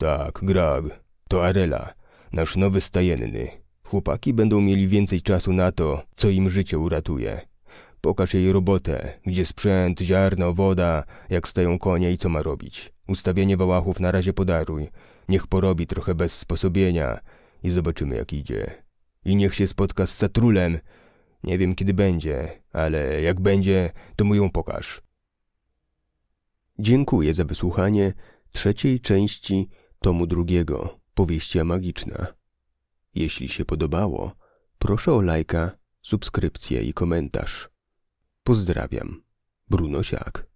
tak, Grag. To Arela, nasz nowy stajenny. Chłopaki będą mieli więcej czasu na to, co im życie uratuje. Pokaż jej robotę, gdzie sprzęt, ziarno, woda, jak stają konie i co ma robić. Ustawienie wałachów na razie podaruj. Niech porobi trochę bez sposobienia i zobaczymy jak idzie. I niech się spotka z Satrulem. Nie wiem kiedy będzie, ale jak będzie, to mu ją pokaż. Dziękuję za wysłuchanie trzeciej części tomu drugiego, powieścia magiczna. Jeśli się podobało, proszę o lajka, subskrypcję i komentarz. Pozdrawiam. Bruno Siak